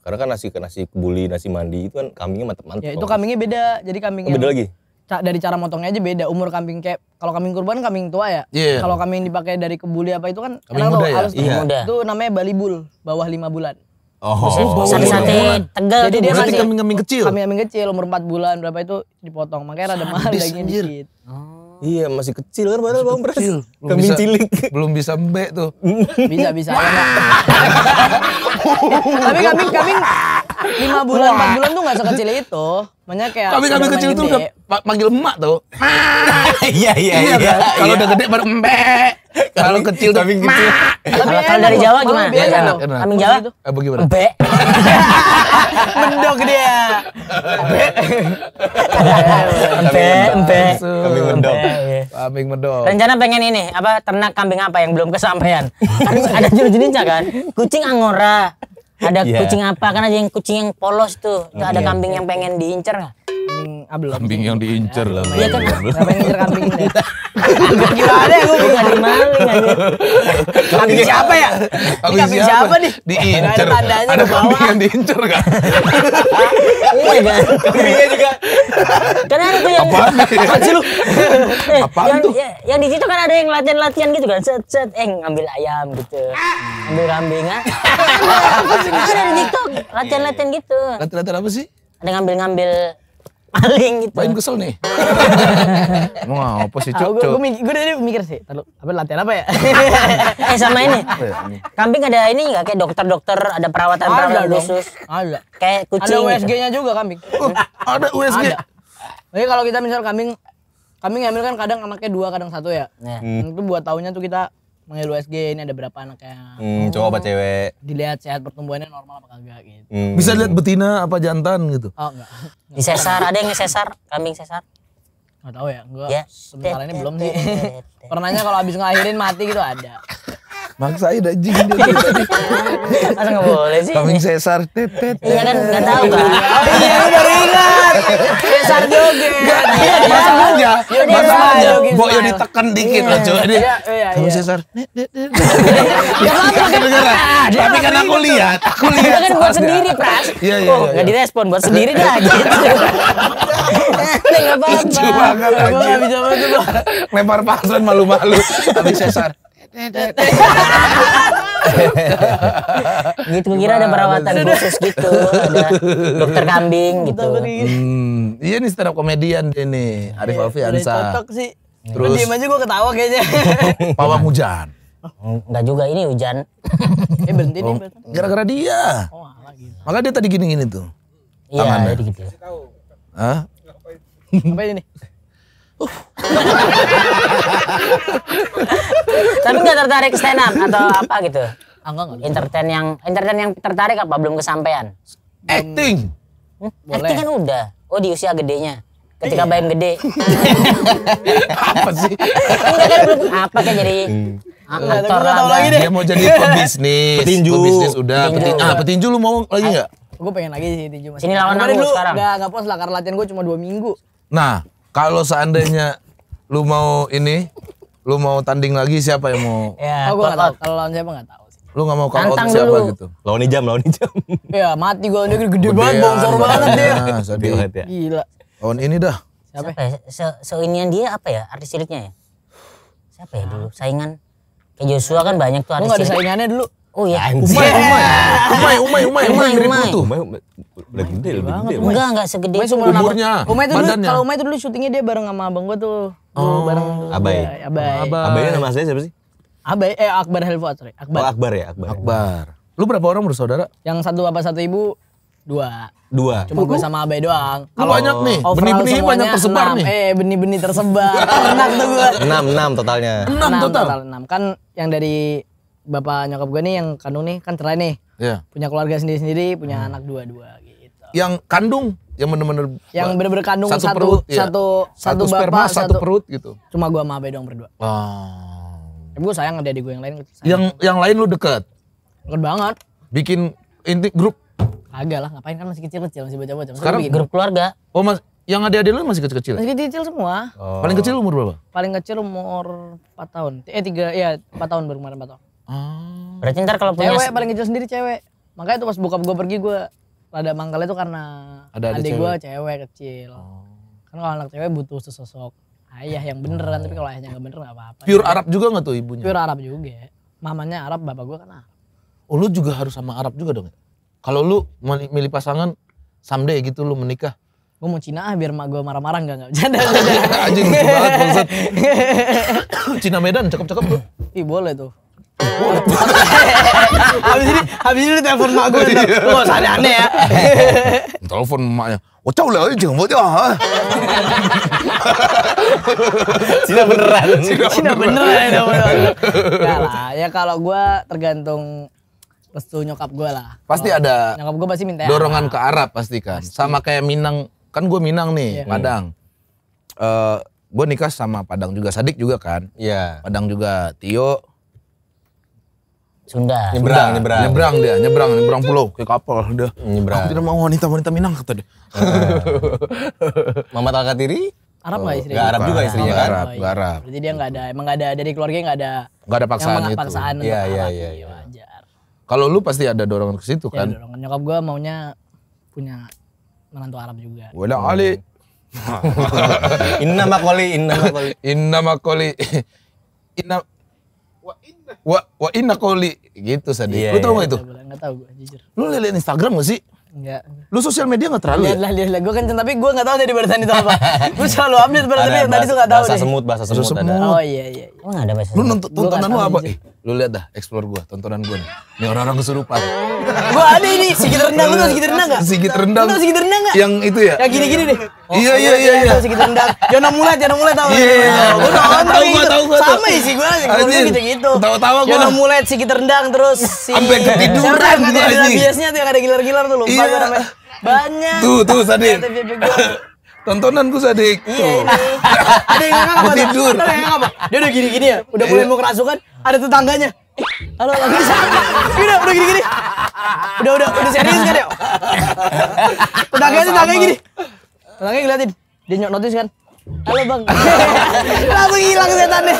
Karena kan nasi nasi kebuli, nasi mandi itu kan kambingnya mantep-mantep. Ya, itu kambingnya beda. Jadi kambingnya oh, beda lagi. Ca dari cara motongnya aja beda. Umur kambing kayak kalau kambing kurban kambing tua ya. Yeah. Kalau kambing dipakai dari kebuli apa itu kan kambing muda ya? iya. Itu namanya balibul, bawah lima bulan. Oh, oh sate sate tegel. Jadi dia masih kambing kambing kecil. Kambing kambing kecil umur 4 bulan berapa itu dipotong. Makanya rada mahal dagingnya dikit. Oh. Iya masih kecil kan padahal bang beras. Kambing cilik. Belum bisa mbek tuh. bisa bisa. Ya, Tapi kambing kambing lima bulan empat bulan tuh nggak sekecil itu makanya kayak kami kami kecil itu udah panggil emak tuh iya iya iya, iya, kan? iya kalau udah gede baru embe kalau kecil gitu. tuh kecil kalau dari Jawa gimana iya, kambing Jawa apa gimana embe mendok dia embe embe embe kambing mendok kami mendok rencana pengen ini apa ternak kambing apa yang belum kesampaian kan ada jenis jenisnya kan kucing angora ada yeah. kucing apa? Kan aja yang kucing yang polos tuh. okay. ada iya. kambing yang pengen diincer nggak? Kambing Kambing yang diincer lah. Iya kan? Kambing yang incer kambing kita? ya? Gue dimaling Kambing siapa ya? Kambing siapa nih? Diincer. Ada kambing yang diincer iya, kan? Iya kan? Kambingnya juga. Karena ada tuh yang. apa? sih lu? apa tuh? Ya, yang di situ kan ada yang latihan-latihan gitu kan. Set set, eh ngambil ayam gitu. Ah. Ambil kambing ah. Ada di TikTok, latihan-latihan gitu. Latihan-latihan apa sih? Ada ngambil-ngambil paling gitu. Paling kesel nih. Emang apa sih, Cok? Gue gue tadi mikir sih, taruh, apa latihan apa ya? eh sama ya, ini. Kambing ada ini enggak kayak dokter-dokter ada perawatan-perawatan khusus? Ada. Kayak kucing. Ada USG-nya gitu. juga kambing. Oh, ada USG. Jadi kalau kita misal kambing kambing ngambil kan kadang anaknya dua kadang satu ya. Hmm. Itu buat tahunya tuh kita manggil SG ini ada berapa anak anaknya. Hmm, coba apa cewek? Dilihat sehat pertumbuhannya normal apa enggak gitu. Hmm. Bisa lihat betina apa jantan gitu. Oh enggak. Di sesar ada yang sesar, kambing sesar. Enggak tahu ya, gua ya. yeah. sebentar ini belum sih. Pernahnya kalau habis ngelahirin mati gitu ada maksain anjing dia tadi. Ada nggak boleh sih. sesar tetet. Iya kan nggak tahu kan. Iya lu baru ingat. Sesar joget. Iya, iya, masalahnya, aja. Masang aja. Bok yo ditekan dikit loh coba deh. Kambing iya. sesar. Tapi kan aku gitu? lihat, aku lihat. Kan buat sendiri pras. Iya iya. Gak direspon buat sendiri dah gitu. gak apa-apa. Lucu banget. Lempar pasan malu-malu. Tapi sesar. gitu kira ada perawatan khusus gitu ada dokter kambing gitu hmm, iya nih stand up komedian deh nih Arif iya, Alfi Ansa sih terus diem aja gue ketawa kayaknya pawang hujan Enggak juga ini hujan eh berhenti nih oh, gara-gara dia oh, gitu. makanya dia tadi gini-gini tuh iya dia gitu Hah? apa ini tapi nggak tertarik stand up atau apa gitu? Enggak, ah, enggak. Entertain yang entertain yang tertarik apa belum kesampaian? Acting. Hmm? Boleh. Acting kan udah. Oh di usia gedenya ketika iya. bayam gede. apa sih? Enggak kan apa kan jadi hmm. aktor apa. Dia mau jadi pebisnis. Petinju. Pebisnis udah. Petinju. Ah, petinju lu mau lagi enggak? Ah, gue pengen lagi sih petinju. Sini lawan aku sekarang. Gak enggak pos lah karena latihan gue cuma dua minggu. Nah, kalau seandainya lu mau ini, lu mau tanding lagi siapa yang mau? Ya, oh, gue gak tahu. Kalau lawan siapa gak sih. Lu gak mau kalau lawan siapa dulu. gitu? Lawan jam, lawan jam. ya mati gua dia gede, gede banget, bongsor banget dia. Sedih. Ya. Gila. Lawan ini dah. Siapa? Eh, se- so, so ini inian dia apa ya? Artis ciliknya ya? Siapa ya dulu? Saingan. Kayak Joshua kan banyak tuh artis. Lu gak ada saingannya dulu. Oh iya. umai, Umay, umay, umay, umay, umay, umay, umay, umai, Umay, udah gede, lebih gede. Enggak, enggak segede. Umay umurnya, Umay itu dulu, kalau Umay itu dulu syutingnya dia bareng sama abang umai, tuh. Oh, bareng. Iya, iya, abai. Abai. Abai. nama saya siapa sih? Abai, eh Akbar umai, sorry. Akbar. Oh, Akbar ya, Akbar. Akbar. Lu berapa orang bersaudara? Yang satu bapak satu ibu, dua. Dua. Cuma gue sama Abai doang. Lu banyak nih. Benih-benih banyak tersebar nih. Eh, benih-benih tersebar. Enak tuh gue. Enam, enam totalnya. Enam total. Enam. Kan yang dari bapak nyokap gue nih yang kandung nih kan cerai nih. Yeah. Punya keluarga sendiri-sendiri, punya hmm. anak dua-dua gitu. Yang kandung, yang bener-bener yang bener-bener kandung satu satu perut, satu, iya. satu, satu, sperma, satu, satu perut gitu. Cuma gue sama Abe dong berdua. Oh. Tapi gue sayang ada di gue yang lain. Sayang. Yang yang lain lu deket? Deket banget. Bikin inti grup Agak lah, ngapain kan masih kecil-kecil, masih bocah-bocah. Sekarang bikin grup keluarga. Oh, mas, yang ada adik lu masih kecil-kecil? Ya? Masih kecil-kecil semua. Oh. Paling kecil umur berapa? Paling kecil umur empat tahun. Eh tiga, ya empat tahun baru kemarin 4 tahun. Oh. Berarti ntar kalau punya cewek paling kecil sendiri cewek. Makanya tuh pas buka gue pergi gue rada mangkal itu karena ada, adik gue cewek kecil. Oh. Kan kalau anak cewek butuh sesosok ayah yang beneran, oh. tapi kalau ayahnya gak bener gak apa-apa. Pure ya. Arab juga gak tuh ibunya? Pure Arab juga. Mamanya Arab, bapak gue kan Arab. Oh lu juga harus sama Arab juga dong ya? Kalau lu milih pasangan someday gitu lu menikah, gue mau Cina ah biar mak gue marah-marah gak gak bercanda aja lucu banget Cina Medan cakep-cakep tuh. Ih boleh tuh habis ini habis ini telepon mak gue lo aneh aneh ya telepon maknya Oh, tahu lah, jenggot ya. Cina beneran. Cina, beneran. Cina ya, beneran. Enggak lah, ya kalau gue tergantung restu nyokap gue lah. Pasti ada. Nyokap gue pasti minta. Dorongan ke Arab pasti kan. Sama kayak Minang, kan gue Minang nih, iya. Padang. Eh, gue nikah sama Padang juga, Sadik juga kan. Iya. Padang juga, Tio. Sunda. Nyebrang, nyebrang. Nyebrang dia, nyebrang, nyebrang pulau ke kapal dia. Nyebrang. Aku tidak mau wanita-wanita Minang kata dia. Mama Talka Tiri? Arab enggak oh, istrinya? Enggak Arab juga istrinya kan? Arab, enggak Arab. Berarti dia nggak ada, emang nggak ada dari keluarga nggak ada. Nggak ada paksaan itu. Paksaan iya, iya, iya, iya, Wajar. Kalau lu pasti ada dorongan ke situ iya, kan? Ya, dorongan. Nyokap gua maunya punya menantu Arab juga. Wala Ali. inna makoli, inna makoli. Inna makoli. Inna Wa wa inna qawli gitu sadik, Yeah, lu tau yeah. gak iya, itu? Enggak tahu gua jujur. Lu lihat Instagram gak sih? Enggak. Lu sosial media gak terlalu? Ya? Lihat lah, lihat lah. Gue kan tapi gue gak tahu tadi barusan itu apa. gue selalu update barusan tadi, tadi tuh gak tahu. Bahasa semut, bahasa semut, ada. Oh iya, iya iya. Emang ada bahasa. Lu nonton tontonan lu apa? Lu lihat dah explore gua, tontonan gua nih. Ini orang-orang kesurupan. gua ada ini, sigit rendang lu tau sigit rendang gak? Sigit rendang. Lu tau sigit rendang gak? Yang itu ya? Yang gini-gini deh. Oh, iya iya iya iya. Sigit rendang. Jono mulai, Jono mulai tau. Iya, iya. Gua nonton tahu gua tahu gua. Gitu. Sama isi gua sih, gua gitu-gitu. Tahu-tahu gua. Jono mulai sigit rendang terus si Sampai ketiduran gua anjing. Biasanya tuh yang ada gilar-gilar tuh lu. gua iya. Banyak. Tuh tuh tadi tontonanku sadik. Iya ini. ada yang ngapa? Mau tidur. Ada yang ngapa? Dia udah gini-gini ya. Udah mulai mau kerasukan. Ada tetangganya. Halo, lagi siapa? Udah, udah gini-gini. Udah, udah, udah serius kan ya? Tetangganya, tetangganya gini. Tetangganya ngeliatin. Dia nyok notis kan. Halo bang. Langsung hilang setannya.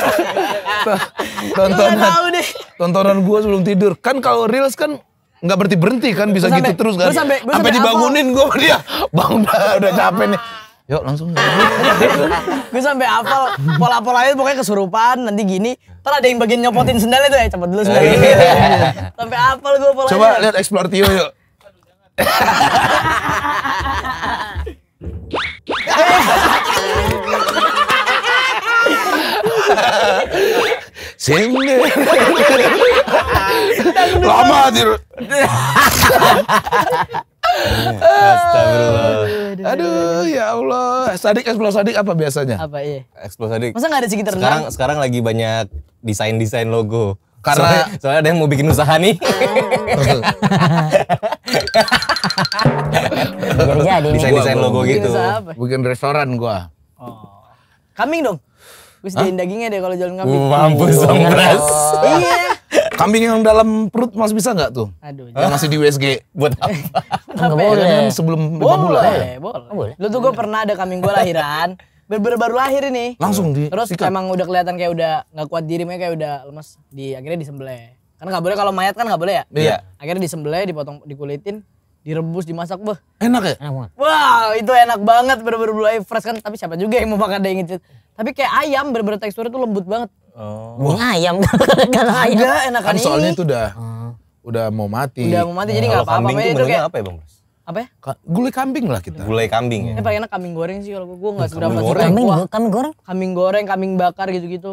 Tontonan. Tontonan gua sebelum tidur. Kan kalau reels kan nggak berhenti berhenti kan bisa gitu terus kan. Sampai dibangunin gua dia. Bang udah udah capek nih. Yuk langsung. gue sampai hafal pola pola itu pokoknya kesurupan nanti gini. Ntar ada yang bagian nyopotin sendal itu ya cepet dulu sendal. Iya. sampai hafal gue polanya. Coba lihat explore Tio yuk. Iya. 생내 라마디를 Astagfirullah. Aduh, ya Allah. Sadik eksplor sadik apa biasanya? Apa iya? Eksplor sadik. Masa nggak ada sekitar Sekarang sekarang lagi banyak desain-desain logo. Karena soalnya, soalnya ada yang mau bikin usaha nih. Desain-desain logo gitu. Bikin restoran gua. Oh. Coming dong. Gue sediain dagingnya deh kalau jalan kambing. Uh, mampus oh. Sombres. Iya. Kambing yang dalam perut masih bisa nggak tuh? Aduh. Yang masih di USG buat apa? Enggak boleh. Kan sebelum lima bulan. Boleh, boleh. boleh. Lu tuh gue pernah ada kambing gue lahiran. bener baru lahir ini. Langsung di. Terus sikat. emang udah kelihatan kayak udah nggak kuat dirinya kayak udah lemas Di akhirnya disembelih. Karena nggak boleh kalau mayat kan nggak boleh ya. Iya. Akhirnya disembelih, dipotong, dikulitin, direbus, dimasak, beh. Enak ya? Enak banget. Wow, itu enak banget, baru baru fresh kan. Tapi siapa juga yang mau makan daging itu? Tapi kayak ayam berbentuk bener teksturnya tuh lembut banget. Oh. Wah. ayam kalau ayam. Enggak, enakan kan ini. soalnya itu udah hmm. udah mau mati. Udah mau mati nah, jadi nggak apa-apa. Kambing itu kayak apa ya, Bang? Apa ya? Ka gulai kambing lah kita. Gulai kambing ya. Eh paling enak kambing goreng sih kalau gue nggak sudah masuk Kambing goreng. Kambing goreng. Kambing goreng, kambing bakar gitu-gitu.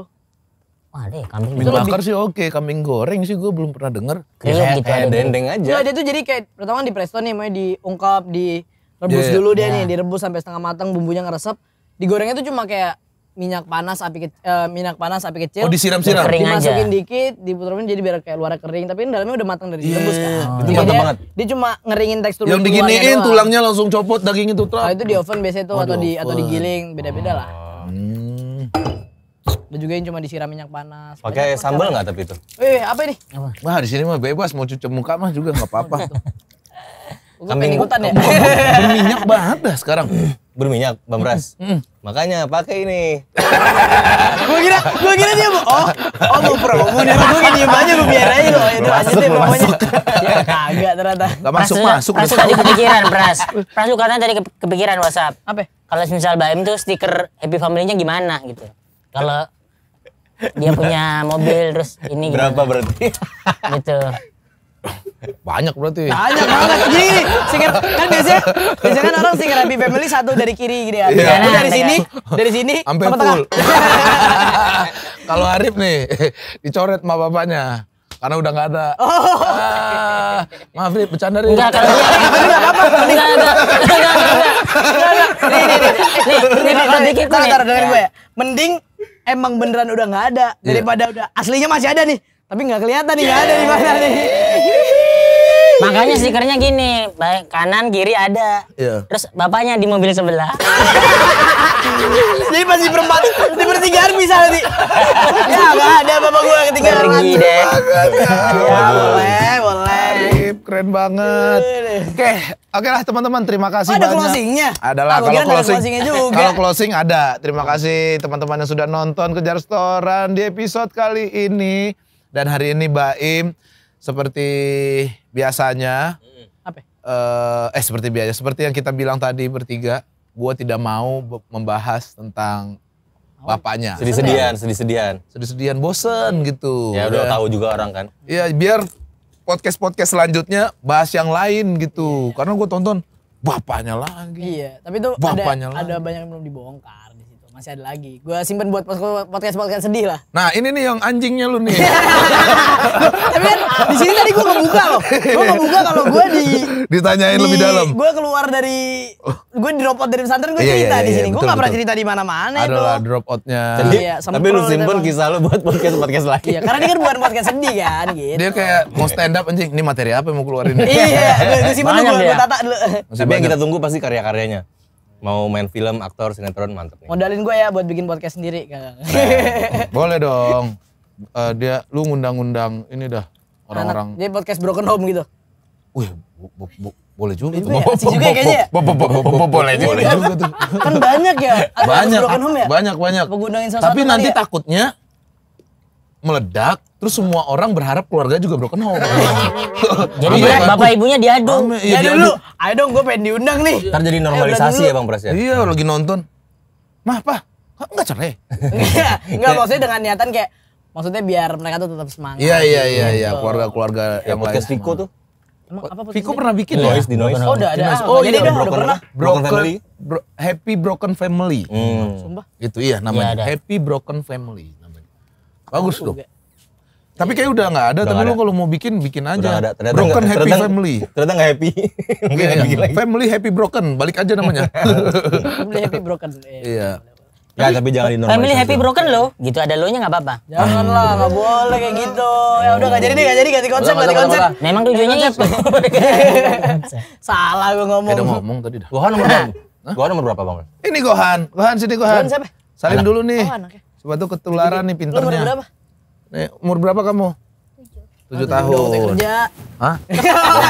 Wah deh ya kambing bakar sih oke, okay. kambing goreng sih gue belum pernah denger. Kayak ya, eh, gitu kayak eh, dendeng aja. Nah, dia tuh jadi kayak pertama di presto nih, mau diungkap, direbus yeah. Iya. dulu dia yeah. nih, direbus sampai setengah matang, bumbunya ngeresep. Digorengnya tuh cuma kayak minyak panas api ke uh, minyak panas api kecil. Oh disiram-siram. Kering Dimasukin aja. dikit, diputerin jadi biar kayak luar kering, tapi ini dalamnya udah matang dari iya, direbus kan. Oh. Itu mantap banget. Dia cuma ngeringin tekstur Yang diginiin tulangnya langsung copot, dagingnya tuh Nah, itu di oven biasanya tuh oh, atau di, di atau digiling, beda-beda lah. Hmm. Dan juga yang cuma disiram minyak panas. Pakai sambal nggak tapi itu? Eh, apa ini? Apa? Wah, di sini mah bebas mau cuci muka mah juga nggak apa-apa. Gitu. Gue pengen ikutan ya. minyak banget dah sekarang berminyak Bang Bras. Mm -mm. Makanya pakai ini. gue kira gue kira dia mau oh oh mau promo dia mau gini aja lu biar aja loh itu aja deh promonya. Ya, kagak ternyata. Gak masuk Pras, masuk. Pras tadi kepikiran Pras. Pras lu katanya tadi kepikiran WhatsApp. Apa? Kalau misal Baim tuh stiker Happy Family-nya gimana gitu. Kalau dia punya mobil terus ini Berapa berarti? gitu. Banyak berarti. Banyak banget. Jadi singer kan biasanya biasanya kan orang singer happy family satu dari kiri gitu ya. Yeah. Nah, dari iya, sini, iya. dari sini sampai full. Kalau Arif nih dicoret sama bapaknya karena udah nggak ada. Oh. Ah, maaf nih bercanda nih nggak ada nggak enggak apa-apa. nih ada. nih ada. nih ada. Nih, nih, nih. Nih, gitu nih, nih. Taruh, nih nih gue nih Mending emang beneran udah nggak ada iya. daripada udah aslinya masih ada nih. Tapi nggak kelihatan nih, nggak ada di mana nih. Makanya stikernya gini, baik kanan kiri ada. Iya. Terus bapaknya di mobil sebelah. Jadi pas di perempat, di pertigaan bisa nanti. Ya ada bapak gue ketiga Pergi deh. Ya boleh, boleh. Keren banget. Iya, iya, iya. Oke, oke lah teman-teman terima kasih oh, ada banyak. Ada closingnya? Adalah kalau closing. Kalau closing ada. Terima kasih teman-teman yang sudah nonton Kejar Storan di episode kali ini. Dan hari ini Baim seperti biasanya hmm. apa? Eh, eh seperti biasa, seperti yang kita bilang tadi bertiga, gue tidak mau membahas tentang bapaknya. Sedih-sedian, sedih-sedian. Sedih-sedian, bosen gitu. Ya udah, ya. tahu juga orang kan. Iya biar podcast-podcast selanjutnya bahas yang lain gitu. ya. Karena gue tonton bapaknya lagi. Iya, tapi itu bapaknya ada, lagi. ada banyak yang belum dibongkar masih ada lagi. Gua simpen buat podcast podcast sedih lah. Nah, ini nih yang anjingnya lu nih. Tapi kan di sini tadi gua ngebuka loh. Gua ngebuka kalau gua di ditanyain di, lebih dalam. Gua keluar dari oh. gua drop out dari pesantren gua cerita iya, iya, iya, di sini. Gua enggak pernah cerita di mana-mana itu. Adalah drop outnya. Jadi, ya, tapi lu simpen kisah lu buat podcast podcast lagi. Iya, karena ini kan bukan podcast sedih kan gitu. Dia kayak mau stand up anjing, ini materi apa yang mau keluarin? iya, gua simpen dulu gua ya? tata dulu. Tapi yang kita tunggu pasti karya-karyanya mau main film, aktor, sinetron mantep nih. Modalin gue ya buat bikin podcast sendiri. Nah, boleh dong. Uh, dia lu ngundang-ngundang ini dah orang-orang. Jadi podcast broken home gitu. Wih, bo bo boleh juga tuh. juga kayaknya. Boleh juga. Boleh juga tuh. Kan banyak ya. Banyak. Broken home ya? Banyak banyak. Tapi nanti ya? takutnya meledak terus semua orang berharap keluarga juga broken home. jadi ya, bapak ibunya diadu. Ame, iya, ya diadu. dulu, ayo dong gue pengen diundang nih. Ntar jadi normalisasi ya Bang Pras ya? Iya, lagi nonton. Mah, Pak, enggak cerai? enggak, iya, maksudnya dengan niatan kayak maksudnya biar mereka tuh tetap semangat. Iya, iya, iya, gitu. iya, keluarga-keluarga yang lain. Podcast Viko tuh. Emang apa Viko pernah bikin ya? Noise di Noise. Oh, udah ada. Ah, oh, jadi udah, iya, udah pernah. Broken, Family. happy Broken Family. Hmm. Sumpah. Itu iya namanya. Iya, happy Broken Family namanya. Bagus tuh. Tapi kayak udah nggak ada. Udah tapi lu kalau mau bikin bikin aja. Ada. Ternyata broken happy ternyata, family. Ternyata nggak happy. Mungkin iya, iya. lagi. Family happy broken. Balik aja namanya. family happy broken. Iya. Ya tapi, jangan di normalisasi. Family happy broken lo. Gitu ada lo nya nggak apa-apa. Janganlah, nggak boleh kayak gitu. Ya udah nggak jadi nih, nggak jadi ganti konsep, ganti konsep. Memang tujuannya itu. Salah gue ngomong. Udah ngomong tadi dah. Gohan nomor berapa? Gohan nomor berapa bang? Ini Gohan, Gohan sini Gohan. Gohan siapa? Salim dulu nih. Gohan, oke. Coba tuh ketularan nih pinternya. Lu berapa? Nih, eh, umur berapa kamu? Tujuh. tahun. Kerja. Hah?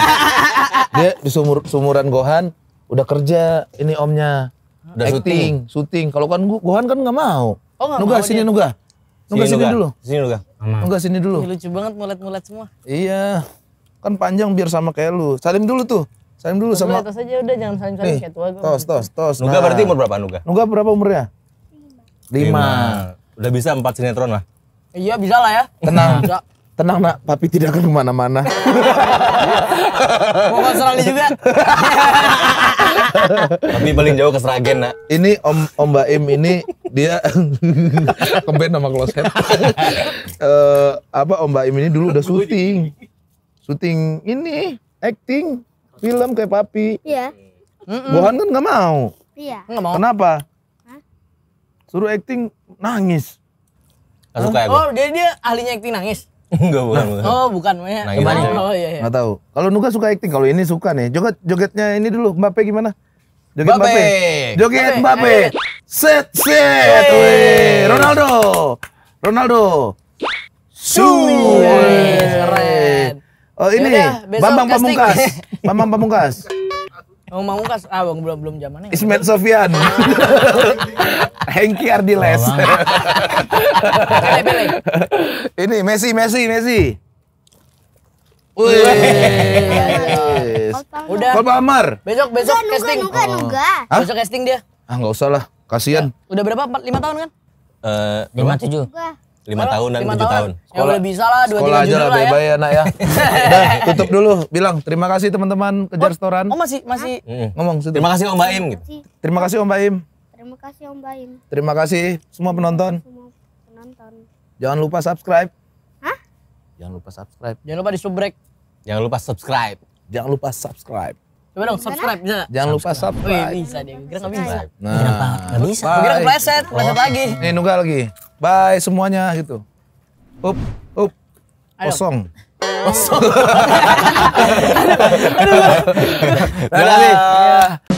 Dia di sumur sumuran Gohan udah kerja ini omnya. Udah syuting, syuting. Kalau kan Gohan kan nggak mau. Oh, gak nugah, mau sini dia. nugah. Nugah sini, sini dulu. Sini nugah. Nugah sini dulu. Ini lucu banget mulet-mulet semua. Iya. Kan panjang biar sama kayak lu. Salim dulu tuh. Salim dulu sama. Tos aja udah jangan salim salim kayak tua gue. Tos tos tos. Nuga nah. berarti umur berapa Nuga? Nuga berapa umurnya? Lima. Lima. Udah bisa empat sinetron lah. Iya bisa lah ya. Tenang. Bisa. Tenang nak, papi tidak akan kemana-mana. Mau ke Australia juga? Tapi paling jauh ke Seragen nak. Ini om om Baim ini dia kemben nama kloset. uh, apa om Baim ini dulu udah syuting, syuting ini acting film kayak papi. Iya. Bohan kan nggak mau. Iya. Nggak mau. Kenapa? Hah? Suruh acting nangis. Gak suka ya gue. Oh, dia dia ahlinya acting nangis. Enggak bukan, bukan. Oh, bukan. Ya. Nangis. Gimana? Oh, iya, iya. Enggak tahu. Kalau Nuga suka acting, kalau ini suka nih. Joget jogetnya ini dulu Mbappe gimana? Joget Mbappe. Mbappe. Joget Mbappe. Set set. Wih, Ronaldo. Ronaldo. Sure. Oh ini Yaudah, Bambang Pamungkas. Bambang Pamungkas. Mau mau kas abang ah, belum belum zamannya. Ismet Sofian. Hengki Ardiles. Ini Messi Messi Messi. Wih. Udah. Kol Amar. Besok besok casting. Nuga, oh. Besok casting dia. Ah nggak usah lah, kasihan. Udah berapa? lima 5 tahun kan? Eh, uh, tujuh lima tahun dan tujuh tahun sekolah ya, udah bisa lah dua sekolah aja lah ya. bye ya nak ya udah tutup dulu bilang terima kasih teman-teman oh, kejar oh, setoran oh masih masih hmm. ngomong situ. terima kasih om Baim gitu. terima kasih om Baim terima kasih om Baim terima kasih semua penonton semua penonton jangan lupa subscribe Hah? jangan lupa subscribe jangan lupa di subrek jangan lupa subscribe jangan lupa subscribe Coba dong subscribe bisa. Jangan lupa subscribe. Wih, bisa deh. Kira enggak bisa. Nah, enggak bisa. Kira pleset, pleset lagi. Nih nunggu lagi. Bye semuanya gitu. Up, up. Kosong. Kosong. Aduh. Aduh. Aduh. Aduh. Iya.